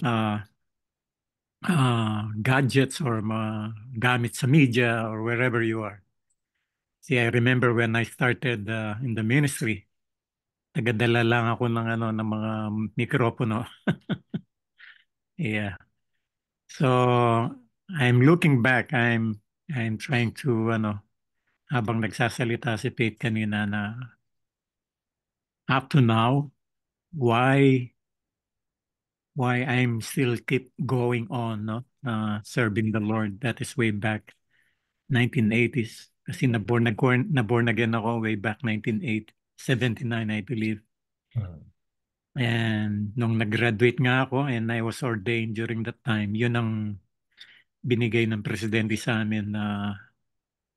uh, uh, gadgets or uh, gamit sa media or wherever you are. See, I remember when I started uh, in the ministry, tagadala lang ako ng ano ng mga mikropono. yeah. So, I'm looking back, I'm I'm trying to ano habang nagsasalita si Pete kanina na up to now why why I'm still keep going on no? uh, serving the Lord that is way back 1980s kasi na-born, na-born, na-born again ako way back 1979, I believe. hmm And nung nag-graduate nga ako and I was ordained during that time, yun ang binigay ng presidente sa amin na uh,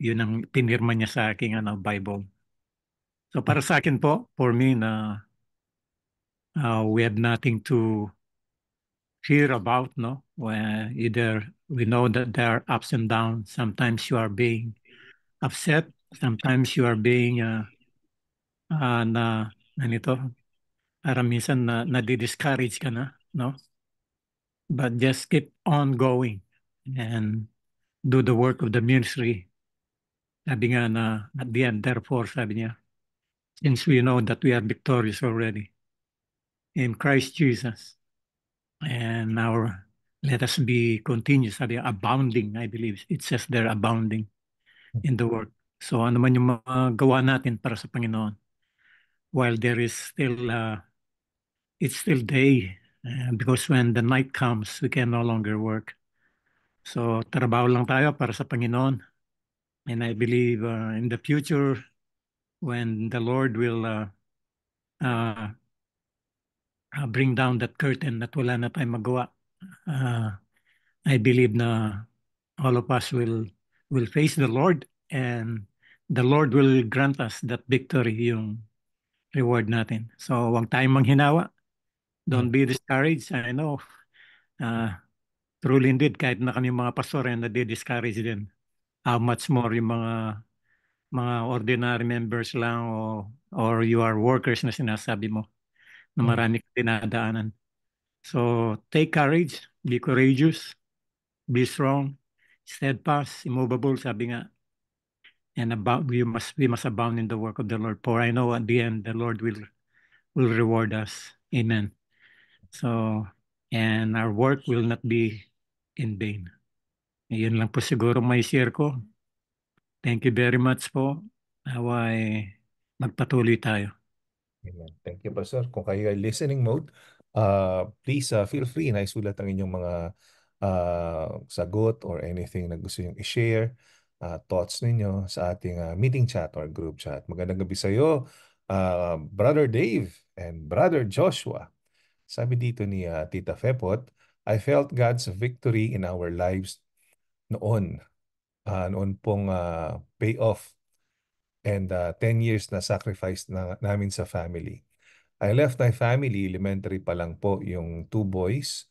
yun ang pinirma niya sa akin ano, Bible. So para sa akin po, for me na uh, we have nothing to fear about, no? Where either we know that there are ups and downs. Sometimes you are being upset. Sometimes you are being uh, uh, na nito para minsan na nadi-discourage ka na, no? But just keep on going and do the work of the ministry. Sabi nga na at the end, therefore, sabi niya, since we know that we are victorious already in Christ Jesus, and our let us be continuous, sabi, abounding, I believe. It says they're abounding in the work. So ano man yung gawa natin para sa Panginoon while there is still, uh, it's still day uh, because when the night comes, we can no longer work. So trabaho lang tayo para sa Panginoon. And I believe uh, in the future, when the Lord will uh, uh, uh bring down that curtain that wala na tayong magawa, uh, I believe na all of us will will face the Lord and the Lord will grant us that victory yung reward natin. So huwag tayong manghinawa. Don't be discouraged. I know uh, truly indeed kahit na kami mga pastor ay eh, nade-discourage din. How much more yung mga mga ordinary members lang o or you are workers na sinasabi mo na hmm. marami kang dinadaanan. So take courage, be courageous, be strong, steadfast, immovable, sabi nga. And about we must we must abound in the work of the Lord. For I know at the end the Lord will will reward us. Amen. So and our work will not be in vain. Yun lang po siguro may share ko. Thank you very much po. Naway magpatuloy tayo. Amen. Thank you, Pastor. Kung kayo ay listening mode, uh, please uh, feel free na isulat ang inyong mga uh, sagot or anything na gusto nyong i-share, uh, thoughts ninyo sa ating uh, meeting chat or group chat. Magandang gabi sa iyo, uh, Brother Dave and Brother Joshua. Sabi dito ni uh, Tita Fepot, I felt God's victory in our lives noon. Uh, noon pong uh, payoff and uh, 10 years na sacrifice na, namin sa family. I left my family, elementary pa lang po, yung two boys,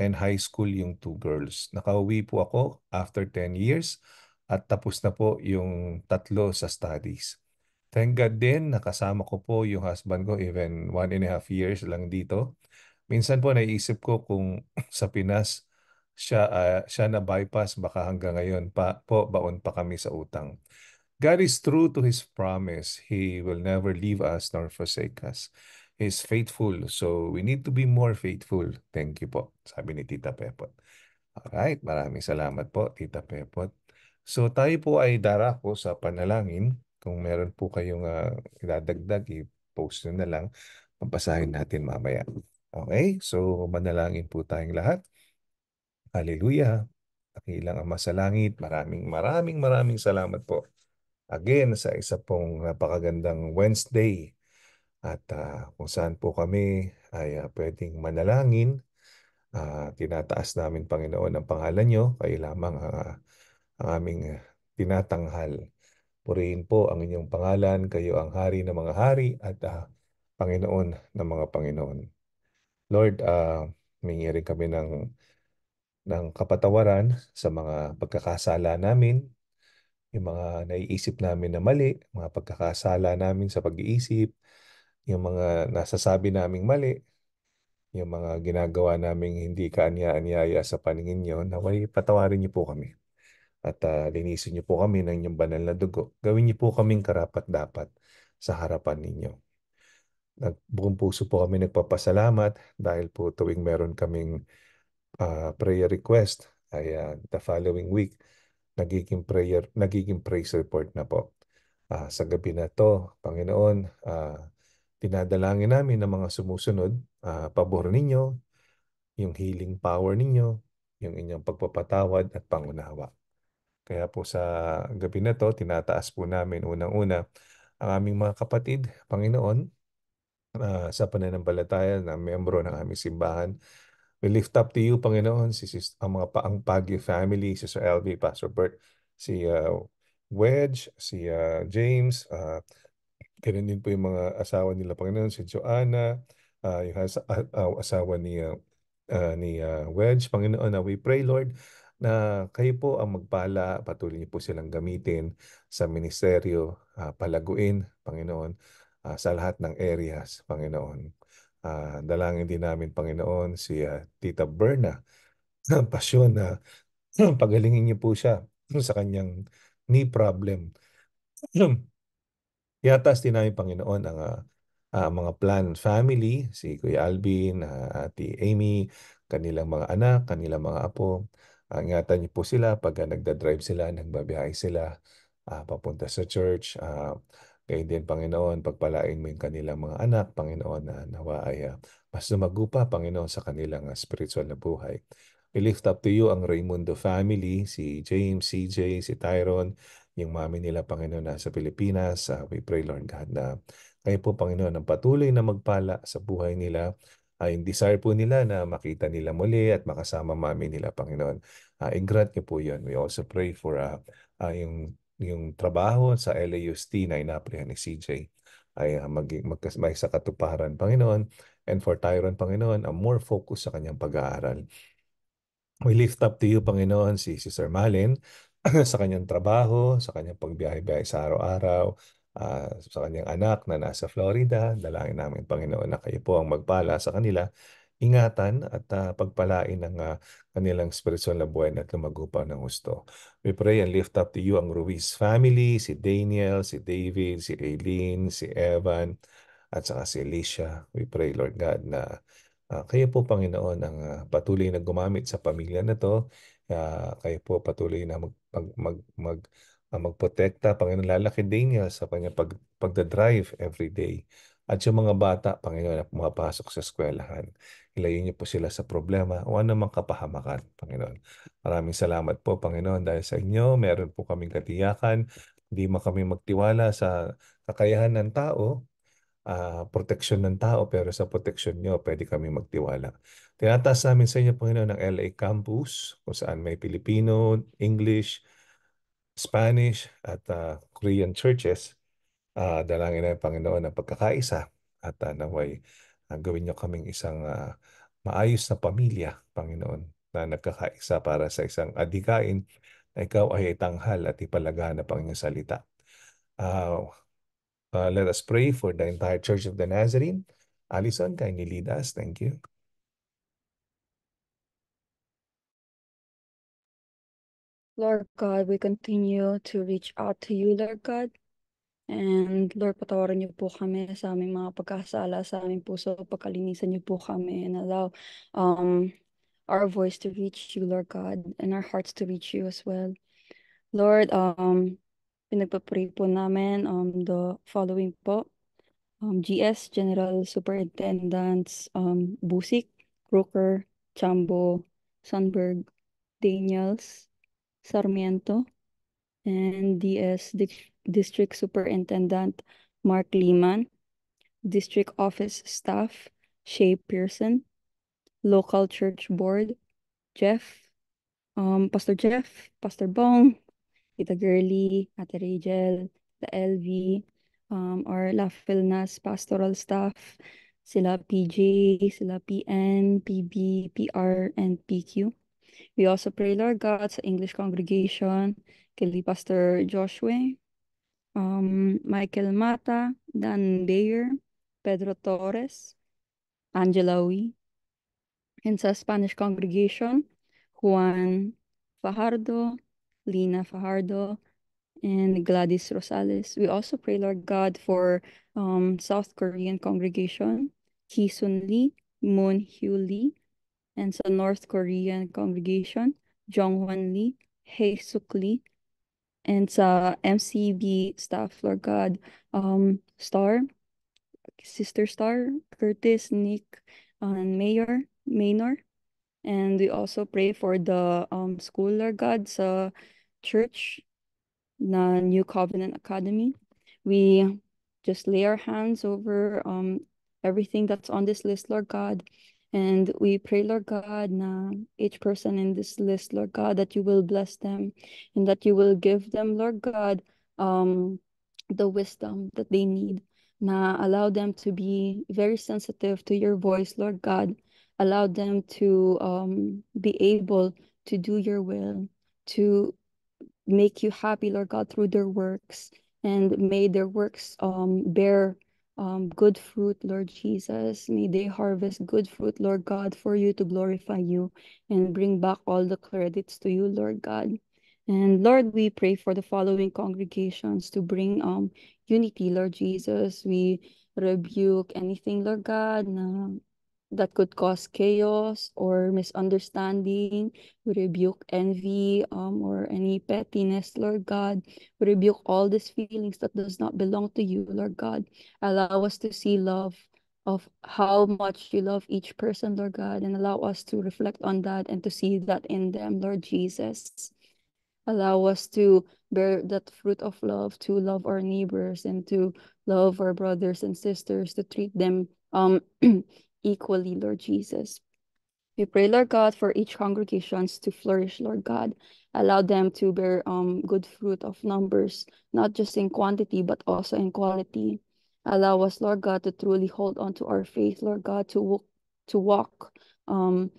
and high school yung two girls. Nakauwi po ako after 10 years at tapos na po yung tatlo sa studies. Thank God din, nakasama ko po yung husband ko even one and a half years lang dito. Minsan po naiisip ko kung sa Pinas siya uh, siya na bypass baka hanggang ngayon pa po baon pa kami sa utang. God is true to his promise. He will never leave us nor forsake us is faithful. So we need to be more faithful. Thank you po, sabi ni Tita Pepot. Alright, maraming salamat po, Tita Pepot. So tayo po ay darako sa panalangin. Kung meron po kayong uh, idadagdag, i-post na lang. Pampasahin natin mamaya. Okay, so manalangin po tayong lahat. Hallelujah. Nakilang Ama sa Langit, maraming maraming maraming salamat po. Again, sa isa pong napakagandang Wednesday at uh, kung saan po kami ay uh, pwedeng manalangin, uh, tinataas namin Panginoon ang pangalan nyo, kayo lamang uh, ang aming tinatanghal. Purihin po ang inyong pangalan, kayo ang hari ng mga hari at uh, Panginoon ng mga Panginoon. Lord, uh, mingi rin kami ng, ng kapatawaran sa mga pagkakasala namin, yung mga naiisip namin na mali, mga pagkakasala namin sa pag-iisip, yung mga nasasabi naming mali, yung mga ginagawa naming hindi kaanya-anyaya sa paningin nyo, naway patawarin niyo po kami. At uh, linisin niyo po kami ng inyong banal na dugo. Gawin niyo po kaming karapat-dapat sa harapan ninyo. Buong puso po kami nagpapasalamat dahil po tuwing meron kaming uh, prayer request ay uh, the following week nagiging prayer nagiging praise report na po. Uh, sa gabi na to, Panginoon, uh, Dinadalangin namin ang mga sumusunod, uh, pabor ninyo, yung healing power ninyo, yung inyong pagpapatawad at pangunawa. Kaya po sa gabi na to, tinataas po namin unang-una ang aming mga kapatid, Panginoon, uh, sa pananampalataya na membro ng aming simbahan. We lift up to you, Panginoon, si, si ang mga paang Pagyo family, si Sir LB, Pastor Bert, si uh, Wedge, si uh, James, uh, Ganun din po yung mga asawa nila Panginoon, si Joanna, uh, yung asa, uh, ah, asawa ni, uh, uh, ni uh, Wedge, Panginoon, uh, we pray Lord na kayo po ang magpala, patuloy niyo po silang gamitin sa ministeryo, uh, palaguin, Panginoon, uh, sa lahat ng areas, Panginoon. Uh, dalangin din namin, Panginoon, si uh, Tita Berna, ang pasyon na pagalingin niyo po siya sa kanyang knee problem. Iatas din namin Panginoon ang uh, uh, mga plan family, si Kuya Alvin, uh, Ate Amy, kanilang mga anak, kanilang mga apo. Uh, ingatan niyo po sila pag uh, nagda-drive sila, nagbabiyahe sila uh, papunta sa church. Uh, kayo din, Panginoon, pagpalain mo yung kanilang mga anak, Panginoon, na nawa ay uh, mas lumago Panginoon, sa kanilang uh, spiritual na buhay. We lift up to you ang Raimundo family, si James, CJ, si Tyrone, yung mami nila, Panginoon, na sa Pilipinas. Uh, we pray, Lord God, na kayo po, Panginoon, ang patuloy na magpala sa buhay nila. Uh, yung desire po nila na makita nila muli at makasama mami nila, Panginoon. Uh, ah, i-grant niyo po yun. We also pray for uh, uh, yung, yung trabaho sa LAUST na inaplihan ni CJ ay uh, maging, mag, may sa katuparan, Panginoon. And for Tyron, Panginoon, ang more focus sa kanyang pag-aaral. We lift up to you, Panginoon, si Sister Malin sa kanyang trabaho, sa kanyang pagbiyahe-biyahe sa araw-araw, uh, sa kanyang anak na nasa Florida. Dalangin namin, Panginoon, na kayo po ang magpala sa kanila, ingatan at uh, pagpalain ng uh, kanilang spiritual na buhay at lumago pa ng gusto. We pray and lift up to you ang Ruiz family, si Daniel, si David, si Aileen, si Evan, at saka si Alicia. We pray, Lord God, na uh, kayo po, Panginoon, ang uh, patuloy na gumamit sa pamilya na to kayo po patuloy na mag, mag, mag, mag uh, magprotekta. Panginoon, lalaki Daniel sa kanya pag, pagda-drive every day. At yung mga bata, Panginoon, na pumapasok sa eskwelahan. Ilayo niyo po sila sa problema o anumang kapahamakan, Panginoon. Maraming salamat po, Panginoon, dahil sa inyo, meron po kaming katiyakan. Hindi ma kami magtiwala sa kakayahan ng tao, uh, ah, protection ng tao, pero sa protection niyo, pwede kami magtiwala. Tinataas namin sa inyo, Panginoon, ang LA campus kung saan may Pilipino, English, Spanish at uh, Korean churches. Uh, dalangin na Panginoon, ang pagkakaisa at uh, naway uh, gawin niyo kaming isang uh, maayos na pamilya, Panginoon, na nagkakaisa para sa isang adikain na ikaw ay itanghal at ipalaganap ang salita. Uh, uh, let us pray for the entire Church of the Nazarene. Alison, kindly lead us. Thank you. Lord God, we continue to reach out to you, Lord God. And Lord, patawarin niyo po kami sa aming mga pagkasala, sa aming puso, pagkalinisan niyo po kami and allow um, our voice to reach you, Lord God, and our hearts to reach you as well. Lord, um, pinagpapray po namin um, the following po. Um, GS, General Superintendents um, Busik, Crooker, Chambo, Sunberg, Daniels, Sarmiento, and DS District Superintendent Mark Lehman, District Office Staff Shay Pearson, Local Church Board Jeff, um, Pastor Jeff, Pastor Bong, Tita Gurley, Ate Rachel, the LV, um, our La Filnas pastoral staff, sila PJ, sila PN, PB, PR, and PQ. We also pray, Lord God, sa English congregation, kay Pastor Joshua, um, Michael Mata, Dan Bayer, Pedro Torres, Angela Wee, and sa Spanish congregation, Juan Fajardo, Lina Fajardo, and Gladys Rosales. We also pray, Lord God, for um, South Korean congregation, Ki Sun Lee, Moon Hyu Lee, and sa North Korean congregation, Jonghwan Lee, Hae Suk Lee, and sa MCB staff, Lord God, um, Star, Sister Star, Curtis, Nick, and Mayor, Maynor. And we also pray for the um, school, Lord God, sa church, na New Covenant Academy. We just lay our hands over um, everything that's on this list, Lord God, and we pray, Lord God, na each person in this list, Lord God, that you will bless them and that you will give them, Lord God, um, the wisdom that they need. Na allow them to be very sensitive to your voice, Lord God. Allow them to um, be able to do your will, to make you happy, Lord God, through their works, and may their works um, bear um, good fruit, Lord Jesus. May they harvest good fruit, Lord God, for you to glorify you and bring back all the credits to you, Lord God. And Lord, we pray for the following congregations to bring um unity, Lord Jesus. We rebuke anything, Lord God, na that could cause chaos or misunderstanding. We rebuke envy um, or any pettiness, Lord God. We rebuke all these feelings that does not belong to you, Lord God. Allow us to see love of how much you love each person, Lord God, and allow us to reflect on that and to see that in them, Lord Jesus. Allow us to bear that fruit of love, to love our neighbors and to love our brothers and sisters, to treat them um equally, Lord Jesus. We pray, Lord God, for each congregations to flourish, Lord God. Allow them to bear um good fruit of numbers, not just in quantity, but also in quality. Allow us, Lord God, to truly hold on to our faith, Lord God, to walk to walk um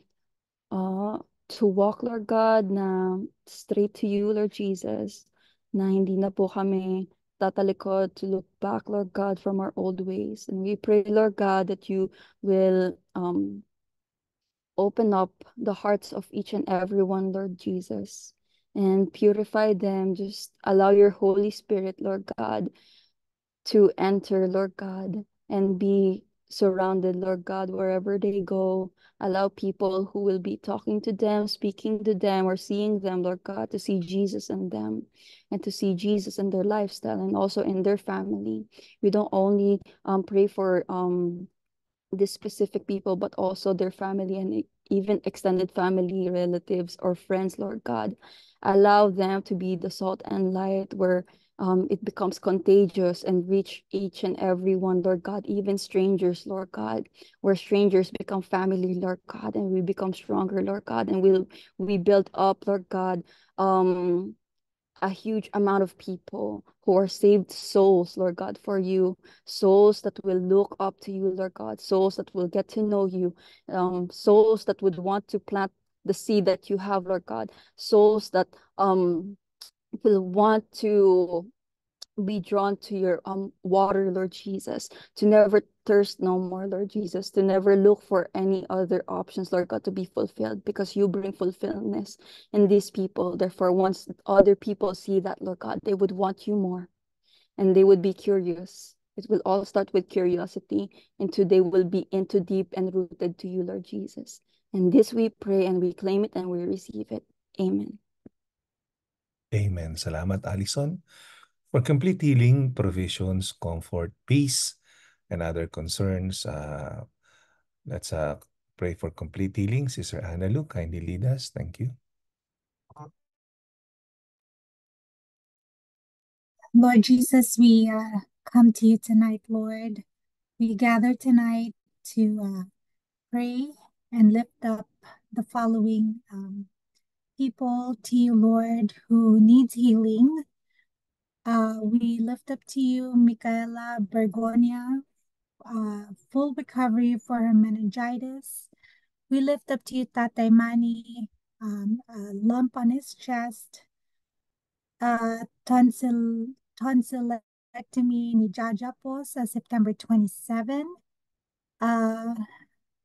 uh to walk, Lord God, na straight to you, Lord Jesus, na hindi na po kami tatalikod to look back, Lord God, from our old ways. And we pray, Lord God, that you will um, open up the hearts of each and every one, Lord Jesus, and purify them. Just allow your Holy Spirit, Lord God, to enter, Lord God, and be surrounded, Lord God, wherever they go. Allow people who will be talking to them, speaking to them, or seeing them, Lord God, to see Jesus in them and to see Jesus in their lifestyle and also in their family. We don't only um, pray for um, the specific people, but also their family and even extended family, relatives, or friends, Lord God. Allow them to be the salt and light where um, it becomes contagious and reach each and every one, Lord God, even strangers, Lord God, where strangers become family, Lord God, and we become stronger, Lord God, and we we'll, we build up, Lord God, um, a huge amount of people who are saved souls, Lord God, for you, souls that will look up to you, Lord God, souls that will get to know you, um, souls that would want to plant the seed that you have, Lord God, souls that um will want to be drawn to your um water, Lord Jesus, to never thirst no more, Lord Jesus, to never look for any other options, Lord God, to be fulfilled because you bring fulfillment in these people. Therefore, once other people see that, Lord God, they would want you more and they would be curious. It will all start with curiosity, and today will be into deep and rooted to you, Lord Jesus. And this we pray and we claim it and we receive it. Amen. Amen. Salamat, Alison. For complete healing, provisions, comfort, peace, and other concerns, uh, let's uh, pray for complete healing. Sister Anna Lu, kindly lead us. Thank you. Lord Jesus, we uh, come to you tonight, Lord. We gather tonight to uh, pray and lift up the following um, people to you, Lord, who needs healing uh, we lift up to you Michaela Bergonia, uh, full recovery for her meningitis. We lift up to you Tate Mani, um, a lump on his chest, uh, tonsil, tonsillectomy in Ijajapos, uh, September 27. Uh,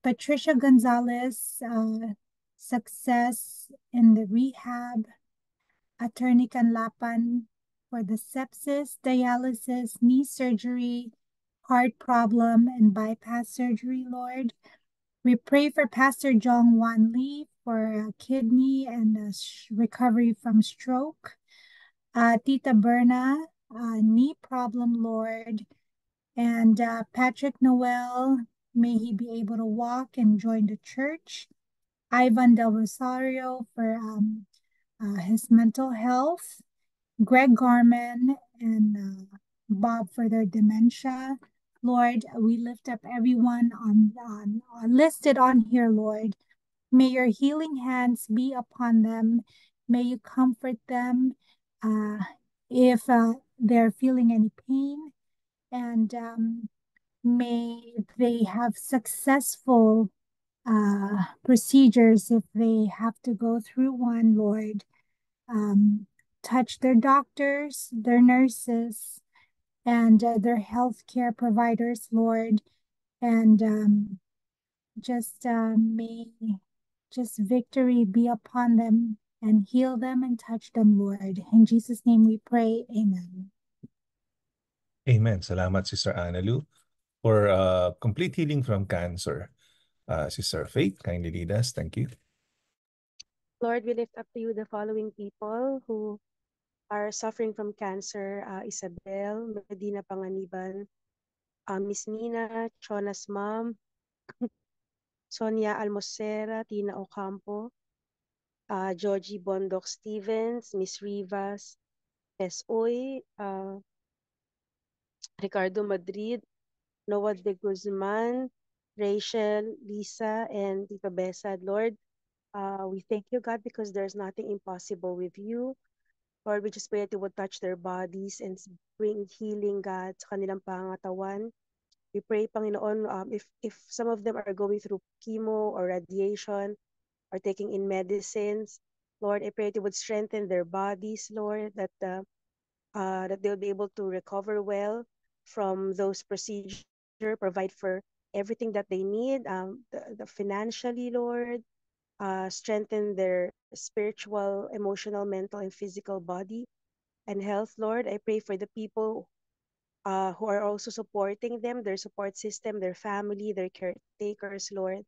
Patricia Gonzalez, uh, success in the rehab. Attorney Canlapan, for the sepsis, dialysis, knee surgery, heart problem, and bypass surgery, Lord. We pray for Pastor Jong Wan Lee for kidney and recovery from stroke. Uh, Tita Berna, uh, knee problem, Lord. And uh, Patrick Noel, may he be able to walk and join the church. Ivan Del Rosario for um, uh, his mental health. Greg Garman and uh, Bob for their dementia. Lord, we lift up everyone on, on, on listed on here, Lord. May your healing hands be upon them. May you comfort them uh, if uh, they're feeling any pain, and um, may they have successful uh, procedures if they have to go through one, Lord. Um, touch their doctors, their nurses, and uh, their healthcare providers, Lord, and um, just uh, may just victory be upon them and heal them and touch them, Lord. In Jesus' name we pray. Amen. Amen. Salamat, Sister Analu, for uh, complete healing from cancer. Uh, Sister Faith, kindly lead us. Thank you. Lord, we lift up to you the following people who are suffering from cancer, uh, Isabel, Medina Panganiban, uh, Miss Nina, Chona's mom, Sonia Almosera, Tina Ocampo, uh, Georgie Bondoc Stevens, Miss Rivas, Pesoy, uh, Ricardo Madrid, Noah de Guzman, Rachel, Lisa, and Tita Besad. Lord, uh, we thank you, God, because there's nothing impossible with you. Lord, we just pray that you would touch their bodies and bring healing, God, sa kanilang pangatawan. We pray, Panginoon, um, if, if some of them are going through chemo or radiation or taking in medicines, Lord, I pray that you would strengthen their bodies, Lord, that, uh, uh, that they will be able to recover well from those procedures, provide for everything that they need, um, the, the financially, Lord, uh, strengthen their spiritual, emotional, mental, and physical body and health, Lord. I pray for the people uh, who are also supporting them, their support system, their family, their caretakers, Lord.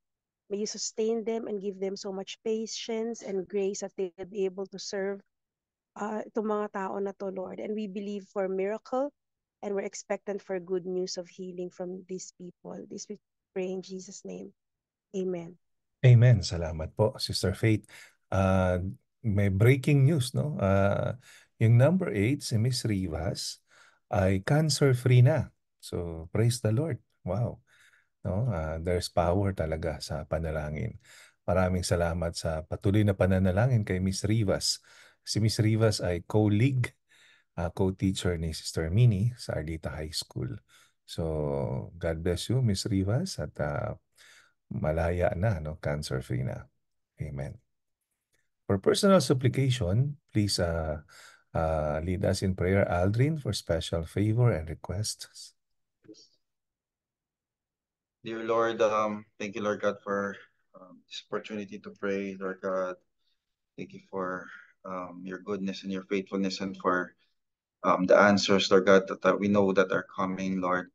May you sustain them and give them so much patience and grace that they'll be able to serve uh, to mga tao na to, Lord. And we believe for miracle and we're expectant for good news of healing from these people. This we pray in Jesus' name. Amen. Amen. Salamat po, Sister Faith. Uh, may breaking news, no? Uh, yung number 8, si Miss Rivas, ay cancer-free na. So, praise the Lord. Wow. No? Uh, there's power talaga sa panalangin. Maraming salamat sa patuloy na pananalangin kay Miss Rivas. Si Miss Rivas ay co-league, uh, co-teacher ni Sister Minnie sa Ardita High School. So, God bless you, Miss Rivas, at uh, malaya na, no? cancer-free na. Amen. For personal supplication, please uh, uh, lead us in prayer, Aldrin, for special favor and requests. Dear Lord, um, thank you, Lord God, for um, this opportunity to pray, Lord God. Thank you for um, your goodness and your faithfulness and for um, the answers, Lord God, that, that we know that are coming, Lord.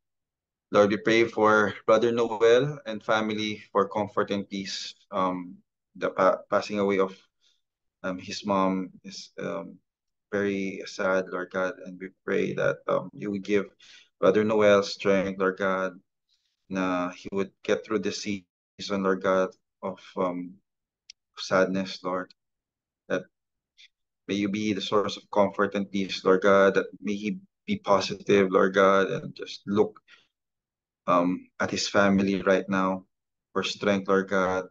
Lord, we pray for Brother Noel and family for comfort and peace. Um, the pa passing away of um, his mom is um, very sad, Lord God, and we pray that um, you would give Brother Noel strength, Lord God, na he would get through the season, Lord God, of um, sadness, Lord. That may you be the source of comfort and peace, Lord God. That may he be positive, Lord God, and just look um, at his family right now for strength, Lord God,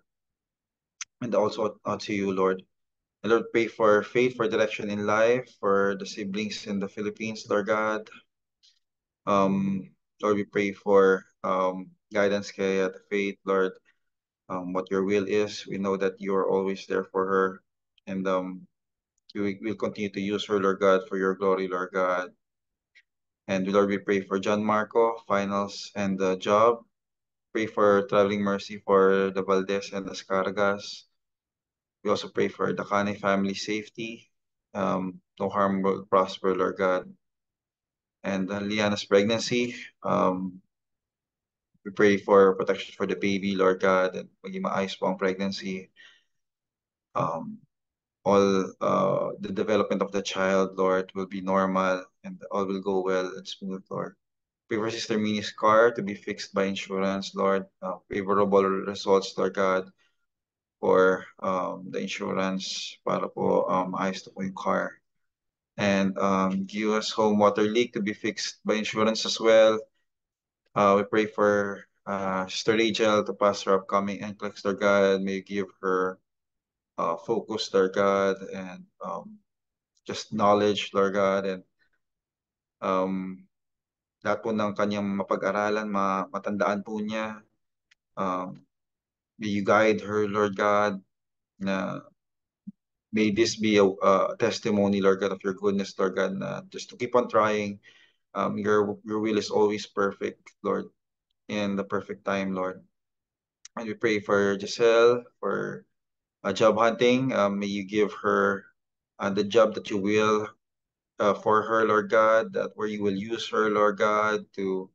and also to you, Lord. And Lord, pray for faith, for direction in life, for the siblings in the Philippines, Lord God. Um, Lord, we pray for um, guidance, kaya, the faith, Lord, um, what your will is. We know that you are always there for her, and um, will continue to use her, Lord God, for your glory, Lord God. And Lord, we pray for John Marco, finals and the job. Pray for traveling mercy for the Valdez and the Scargas. We also pray for the Kane family safety. Um, no harm will prosper, Lord God. And uh, Liana's pregnancy. Um, we pray for protection for the baby, Lord God, and maging maayos po ang pregnancy. Um, all uh, the development of the child, Lord, will be normal and all will go well and smooth, Lord. Pray for Sister Minnie's car to be fixed by insurance, Lord. Uh, favorable results, Lord God, for um, the insurance para po um, ayos po yung car. And um, give us home water leak to be fixed by insurance as well. Uh, we pray for uh, Sister Rachel to pass her upcoming NCLEX, Lord God. May you give her uh, focus, Lord God, and um, just knowledge, Lord God, and um, lahat po ng kanyang mapag-aralan, ma matandaan po niya. Um, may you guide her, Lord God, na may this be a, a testimony, Lord God, of your goodness, Lord God, na just to keep on trying. Um, your, your will is always perfect, Lord, in the perfect time, Lord. And we pray for Giselle, for a job hunting. Um, may you give her uh, the job that you will uh, for her, Lord God, that where you will use her, Lord God, to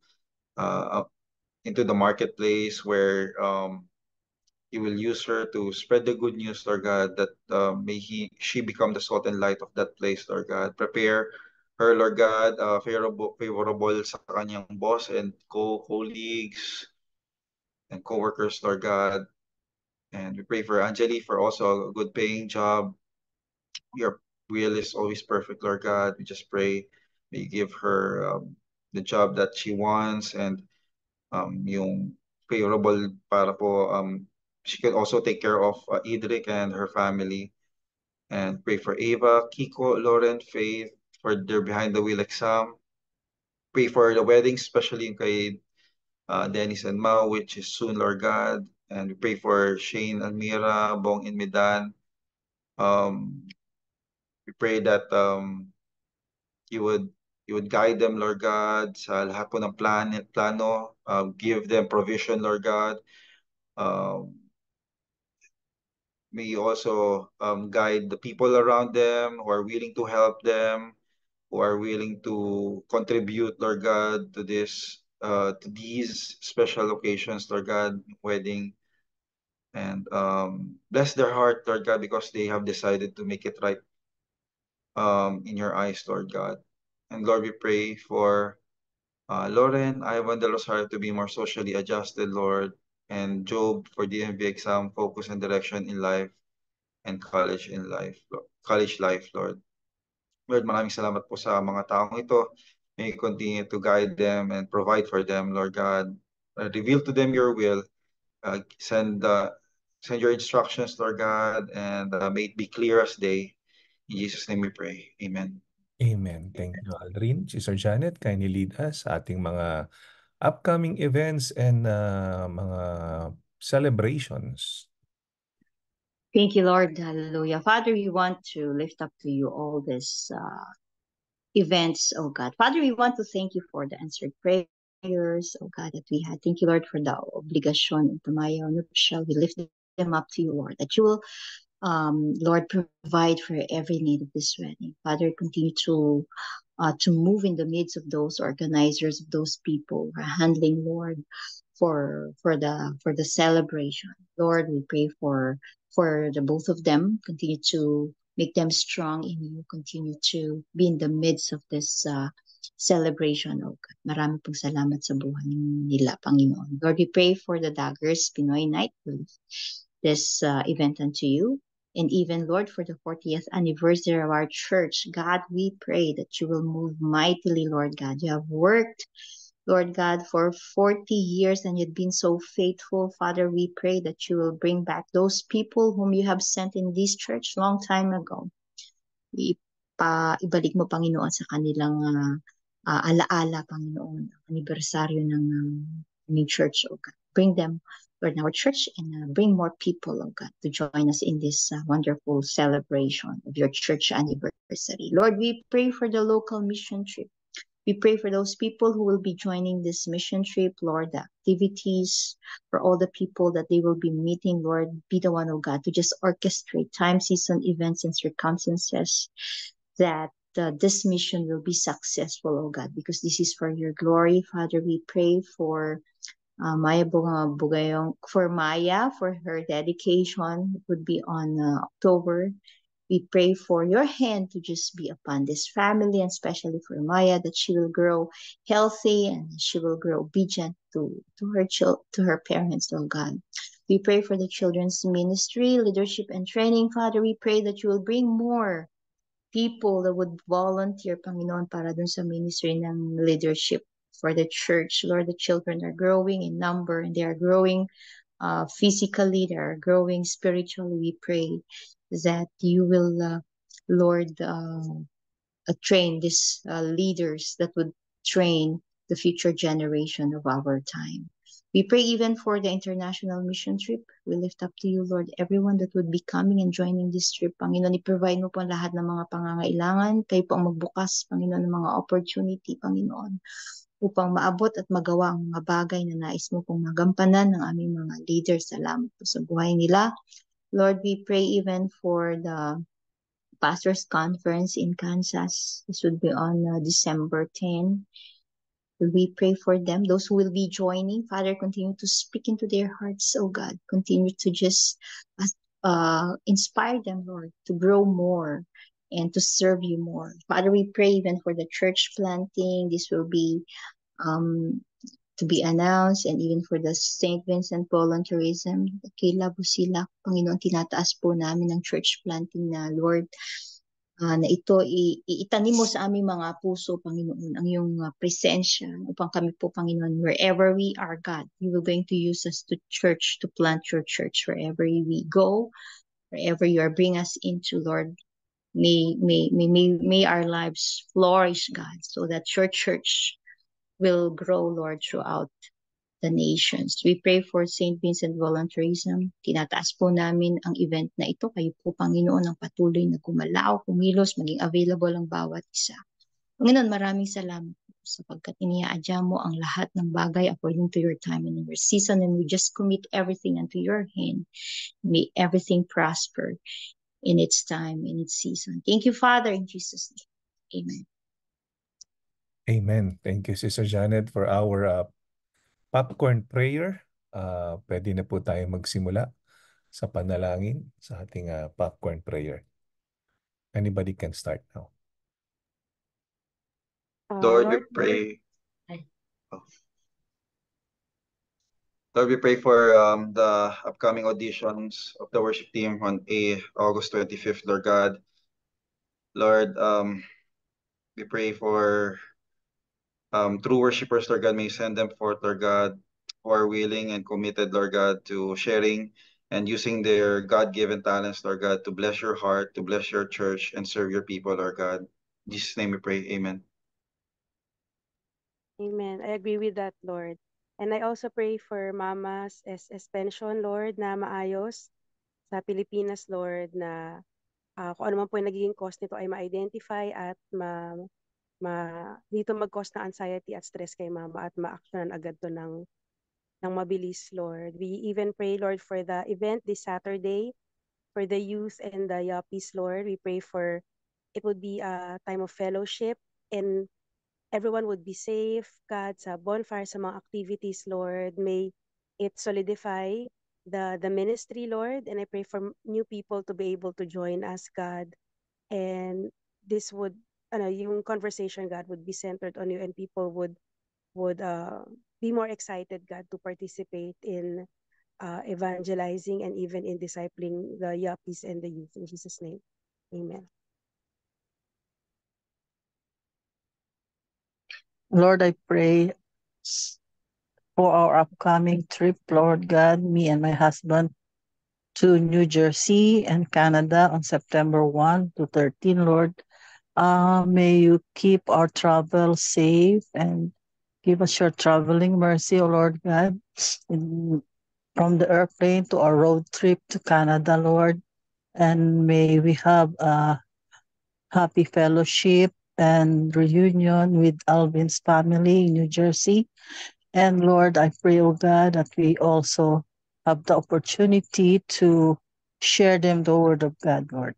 uh, up into the marketplace where um, you will use her to spread the good news, Lord God, that uh, may he, she become the salt and light of that place, Lord God. Prepare her, Lord God, uh, favorable, favorable sa kanyang boss and co-colleagues and co-workers, Lord God. And we pray for Anjali for also a good paying job. We are will is always perfect, Lord God. We just pray We you give her um, the job that she wants and um, yung favorable para po um, she can also take care of uh, and her family. And pray for Ava, Kiko, Lauren, Faith, for their behind the wheel exam. Pray for the wedding, especially in kay uh, Dennis and Mao, which is soon, Lord God. And we pray for Shane, Almira, Bong, and Medan. Um, we pray that um, you would you would guide them, Lord God, sa lahat po ng plan, plano. Uh, give them provision, Lord God. Um, may you also um, guide the people around them who are willing to help them, who are willing to contribute, Lord God, to this, uh, to these special occasions, Lord God, wedding. And um, bless their heart, Lord God, because they have decided to make it right um, in your eyes, Lord God. And Lord, we pray for uh, Lauren, Ivan De Rosario to be more socially adjusted, Lord, and Job for DMV exam, focus and direction in life, and college in life, Lord. college life, Lord. Lord, maraming salamat po sa mga taong ito. May continue to guide them and provide for them, Lord God. Uh, reveal to them your will. Uh, send uh, send your instructions, Lord God, and uh, may it be clear as day. In Jesus' name we pray. Amen. Amen. Thank you, Aldrin. Sister Janet, kindly lead us sa ating mga upcoming events and uh, mga celebrations. Thank you, Lord. Hallelujah. Father, we want to lift up to you all these uh, events, oh God. Father, we want to thank you for the answered prayers, oh God, that we had. Thank you, Lord, for the obligation of the Maya Shall We lift them up to you, Lord, that you will um, Lord, provide for every need of this wedding. Father, continue to uh, to move in the midst of those organizers, of those people who are handling, Lord, for for the for the celebration. Lord, we pray for for the both of them. Continue to make them strong in you. Continue to be in the midst of this uh, celebration, O Marami pong salamat sa buhay nila, Panginoon. Lord, we pray for the Daggers Pinoy Night. this uh, event unto you. And even, Lord, for the 40th anniversary of our church, God, we pray that you will move mightily, Lord God. You have worked, Lord God, for 40 years and you've been so faithful. Father, we pray that you will bring back those people whom you have sent in this church long time ago. ibalik mo, Panginoon, sa kanilang uh, uh, alaala, Paninoon, anibersaryo ng um, new church, oh God. Bring them, to in our church and uh, bring more people, oh God, to join us in this uh, wonderful celebration of your church anniversary. Lord, we pray for the local mission trip. We pray for those people who will be joining this mission trip, Lord, the activities for all the people that they will be meeting, Lord, be the one, oh God, to just orchestrate time, season, events, and circumstances that uh, this mission will be successful, oh God, because this is for your glory. Father, we pray for uh, Maya Bugayong for Maya for her dedication. It would be on uh, October. We pray for your hand to just be upon this family and especially for Maya that she will grow healthy and she will grow obedient to, to her chil- to her parents, Lord oh God. We pray for the children's ministry, leadership and training. Father, we pray that you will bring more people that would volunteer, Panginoon, para dun sa ministry ng leadership. for the church. Lord, the children are growing in number and they are growing uh, physically, they are growing spiritually. We pray that you will, uh, Lord, um, uh, train these uh, leaders that would train the future generation of our time. We pray even for the international mission trip. We lift up to you, Lord, everyone that would be coming and joining this trip. Panginoon, i-provide mo po lahat ng mga pangangailangan. Kayo po ang magbukas, Panginoon, ng mga opportunity, Panginoon. upang maabot at magawa ang mga bagay na nais mo kong magampanan ng aming mga leaders. Salamat po sa buhay nila. Lord, we pray even for the Pastors Conference in Kansas. This would be on uh, December 10. We pray for them, those who will be joining. Father, continue to speak into their hearts, oh God. Continue to just uh, inspire them, Lord, to grow more and to serve you more. Father, we pray even for the church planting. This will be um, to be announced and even for the St. Vincent Volunteerism, kay Labusilak, Panginoon, tinataas po namin ang church planting na Lord, uh, na ito i- itanim mo sa aming mga puso, Panginoon, ang iyong uh, presensya upang kami po, Panginoon, wherever we are, God, you are going to use us to church, to plant your church wherever we go, wherever you are, bring us into, Lord. May, may, may, may, may our lives flourish, God, so that your church will grow, Lord, throughout the nations. We pray for St. Vincent voluntarism Tinataas po namin ang event na ito. Kayo po, Panginoon, ang patuloy na gumalaw, kumilos, maging available ang bawat isa. Panginoon, maraming salamat sapagkat iniaadya mo ang lahat ng bagay according to your time and your season and we just commit everything unto your hand. May everything prosper in its time, in its season. Thank you, Father, in Jesus' name. Amen. Amen. Thank you, Sister Janet, for our uh, popcorn prayer. Uh, pwede na po tayo magsimula sa panalangin sa ating uh, popcorn prayer. Anybody can start now. Lord, we pray. Oh. Lord, we pray for um, the upcoming auditions of the worship team on A, August 25th, Lord God. Lord, um, we pray for um, true worshipers, Lord God. May send them forth, Lord God, who are willing and committed, Lord God, to sharing and using their God-given talents, Lord God, to bless your heart, to bless your church, and serve your people, Lord God. In Jesus' name we pray. Amen. Amen. I agree with that, Lord. And I also pray for Mama's SS pension, Lord, na maayos sa Pilipinas, Lord, na uh, kung ano man po yung nagiging cost nito ay ma-identify at ma, ma dito mag-cause ng anxiety at stress kay mama at ma-actionan agad to ng, ng mabilis, Lord. We even pray, Lord, for the event this Saturday for the youth and the yuppies, Lord. We pray for it would be a time of fellowship and everyone would be safe, God, sa bonfire, sa mga activities, Lord. May it solidify the, the ministry, Lord. And I pray for new people to be able to join us, God. And this would, ano, yung conversation, God, would be centered on you and people would would uh, be more excited, God, to participate in uh, evangelizing and even in discipling the yuppies and the youth. In Jesus' name, amen. Lord, I pray for our upcoming trip, Lord God, me and my husband to New Jersey and Canada on September 1 to 13, Lord. Uh, may you keep our travel safe and give us your traveling mercy, O Lord God, in, from the airplane to our road trip to Canada, Lord. And may we have a happy fellowship and reunion with Alvin's family in New Jersey. And Lord, I pray, oh God, that we also have the opportunity to share them the word of God, Lord.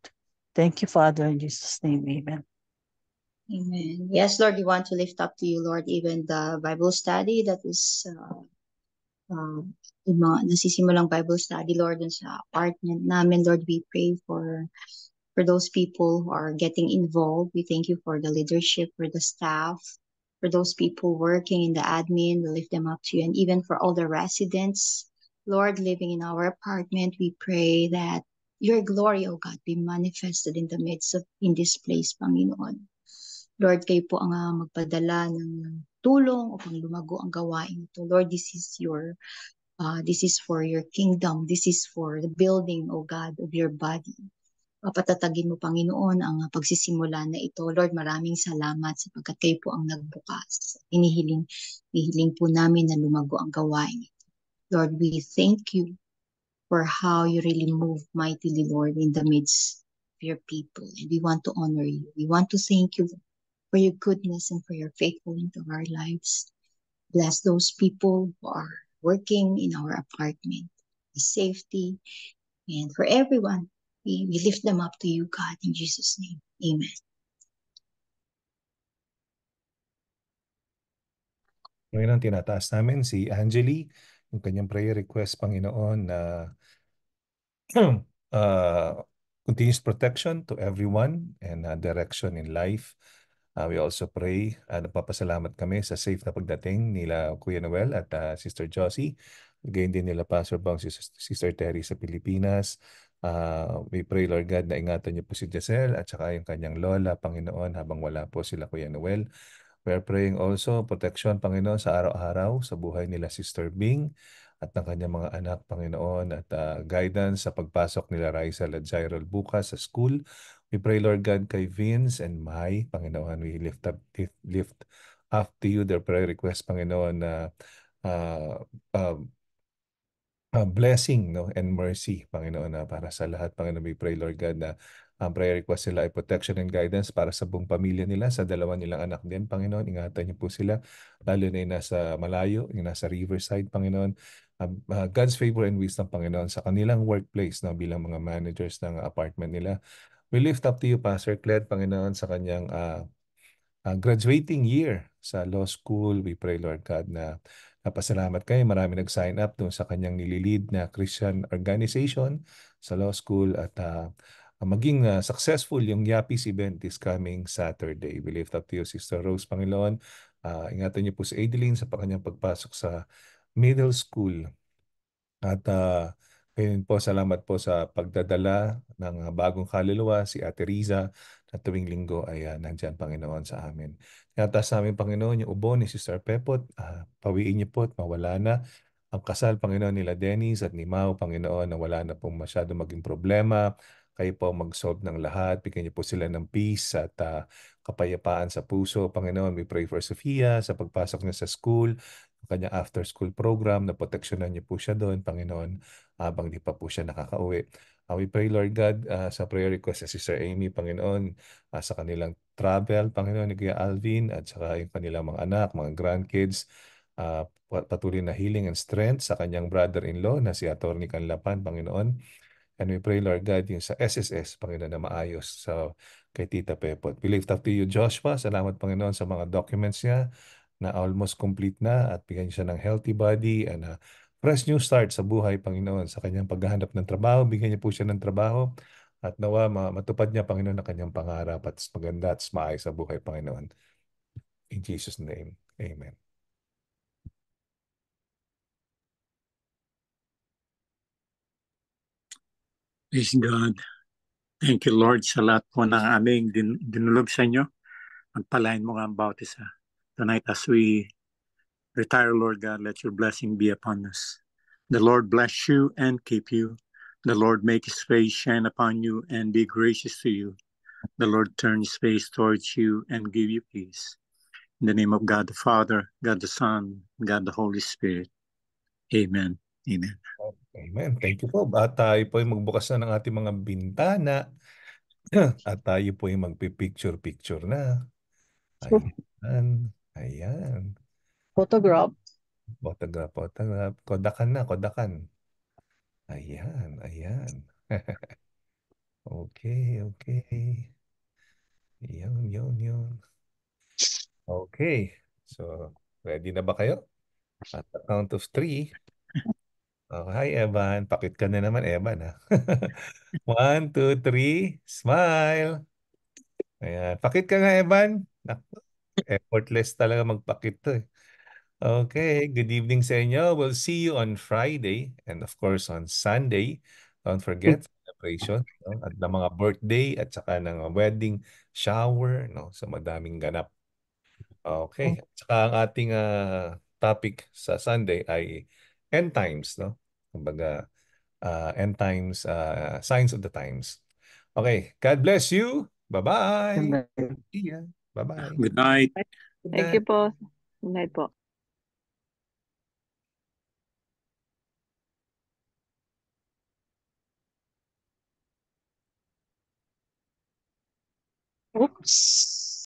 Thank you, Father, in Jesus' name, amen. Amen. Yes, Lord, we want to lift up to you, Lord, even the Bible study that is uh, um, nasisimulang Bible study, Lord, dun sa apartment namin, Lord, we pray for for those people who are getting involved. We thank you for the leadership, for the staff, for those people working in the admin. We lift them up to you. And even for all the residents, Lord, living in our apartment, we pray that your glory, O God, be manifested in the midst of, in this place, Panginoon. Lord, kayo po ang uh, magpadala ng tulong upang lumago ang gawain ito. Lord, this is your uh, this is for your kingdom. This is for the building, O God, of your body patatagin mo, Panginoon, ang pagsisimula na ito. Lord, maraming salamat sapagkat kayo po ang nagbukas. Inihiling, inihiling po namin na lumago ang gawain. Lord, we thank you for how you really move mightily, Lord, in the midst of your people. And we want to honor you. We want to thank you for your goodness and for your faithfulness of our lives. Bless those people who are working in our apartment, the safety, and for everyone We, we lift them up to you, God, in Jesus' name. Amen. Ngayon ang tinataas namin si Angeli, yung kanyang prayer request, Panginoon, na uh, uh, continuous protection to everyone and uh, direction in life. Uh, we also pray, uh, napapasalamat kami sa safe na pagdating nila Kuya Noel at uh, Sister Josie. Gayon din nila Pastor Bang, Sister Terry sa Pilipinas. Uh, we pray, Lord God, na ingatan niyo po si Giselle at saka yung kanyang lola, Panginoon, habang wala po sila, Kuya Noel. We are praying also protection, Panginoon, sa araw-araw, sa buhay nila, Sister Bing, at ng kanyang mga anak, Panginoon, at uh, guidance sa pagpasok nila Rizal at Jairol bukas sa school. We pray, Lord God, kay Vince and Mai, Panginoon, we lift up, lift, lift up to you their prayer request, Panginoon, na uh, uh, uh, uh, blessing no and mercy Panginoon na para sa lahat Panginoon may pray Lord God na ang prayer request nila ay protection and guidance para sa buong pamilya nila, sa dalawa nilang anak din, Panginoon. Ingatan niyo po sila, lalo na yung nasa malayo, yung nasa riverside, Panginoon. Um, uh, God's favor and wisdom, Panginoon, sa kanilang workplace na no, bilang mga managers ng apartment nila. We lift up to you, Pastor Cled, Panginoon, sa kanyang uh, uh, graduating year sa law school. We pray, Lord God, na Napasalamat kayo. Marami nag-sign up doon sa kanyang nililid na Christian organization sa law school at uh, maging uh, successful yung Yapis event this coming Saturday. We lift up to you, Sister Rose Panginoon. Uh, ingatan niyo po si Adeline sa kanyang pagpasok sa middle school. At uh, po, salamat po sa pagdadala ng bagong kaluluwa, si Ate Riza, na tuwing linggo ay uh, nandyan, Panginoon, sa amin. Tinatas namin, Panginoon, yung ubo ni Sister Pepot, uh, pawiin niyo po at mawala na. Ang kasal, Panginoon, nila Dennis at ni Mau, Panginoon, na wala na pong masyado maging problema. Kayo po mag-solve ng lahat. Bigyan niyo po sila ng peace at uh, kapayapaan sa puso. Panginoon, we pray for Sophia sa pagpasok niya sa school, yung kanyang after-school program, na proteksyonan niyo po siya doon, Panginoon, habang di pa po siya nakakauwi. Uh, we pray, Lord God, uh, sa prayer request na si Sister Amy, Panginoon, uh, sa kanilang travel, Panginoon, ni Kuya Alvin, at saka yung kanilang mga anak, mga grandkids, uh, patuloy na healing and strength sa kanyang brother-in-law na si Atty. Canlapan, Panginoon. And we pray, Lord God, yung sa SSS, Panginoon, na maayos sa kay Tita Pepot. We lift up to you, Joshua. Salamat, Panginoon, sa mga documents niya na almost complete na at bigyan siya ng healthy body and uh, fresh new start sa buhay, Panginoon, sa kanyang paghahanap ng trabaho. Bigyan niya po siya ng trabaho at nawa matupad niya, Panginoon, ang kanyang pangarap at maganda at maayos sa buhay, Panginoon. In Jesus' name, Amen. Praise God. Thank you, Lord, sa lahat po ng aming din dinulog sa inyo. Magpalain mo nga ang bautisa. Tonight, as we Retire, Lord God. Let your blessing be upon us. The Lord bless you and keep you. The Lord make his face shine upon you and be gracious to you. The Lord turn his face towards you and give you peace. In the name of God the Father, God the Son, God the Holy Spirit. Amen. Amen. Amen. Thank you po. At tayo po ay magbukas na ng ating mga bintana. At tayo po ay magpipicture-picture na. Ayan. Ayan. Photograph. Photograph, photograph. Kodakan na, kodakan. Ayan, ayan. okay, okay. Yun, yun, yun. Okay. So, ready na ba kayo? At the count of three. Oh, hi, Evan. Pakit ka na naman, Evan. Ha? Ah. One, two, three. Smile. Ayan. Pakit ka nga, Evan. Effortless talaga magpakit to eh. Okay, good evening sa inyo. We'll see you on Friday and of course on Sunday. Don't forget mm. celebration no? at ng mga birthday at saka ng wedding shower no sa madaming ganap. Okay, mm. at saka ang ating uh, topic sa Sunday ay end times no. Kumbaga uh, end times uh, signs of the times. Okay, God bless you. Bye-bye. Good night. Bye-bye. Good night. Thank you po. Good night po. Ups.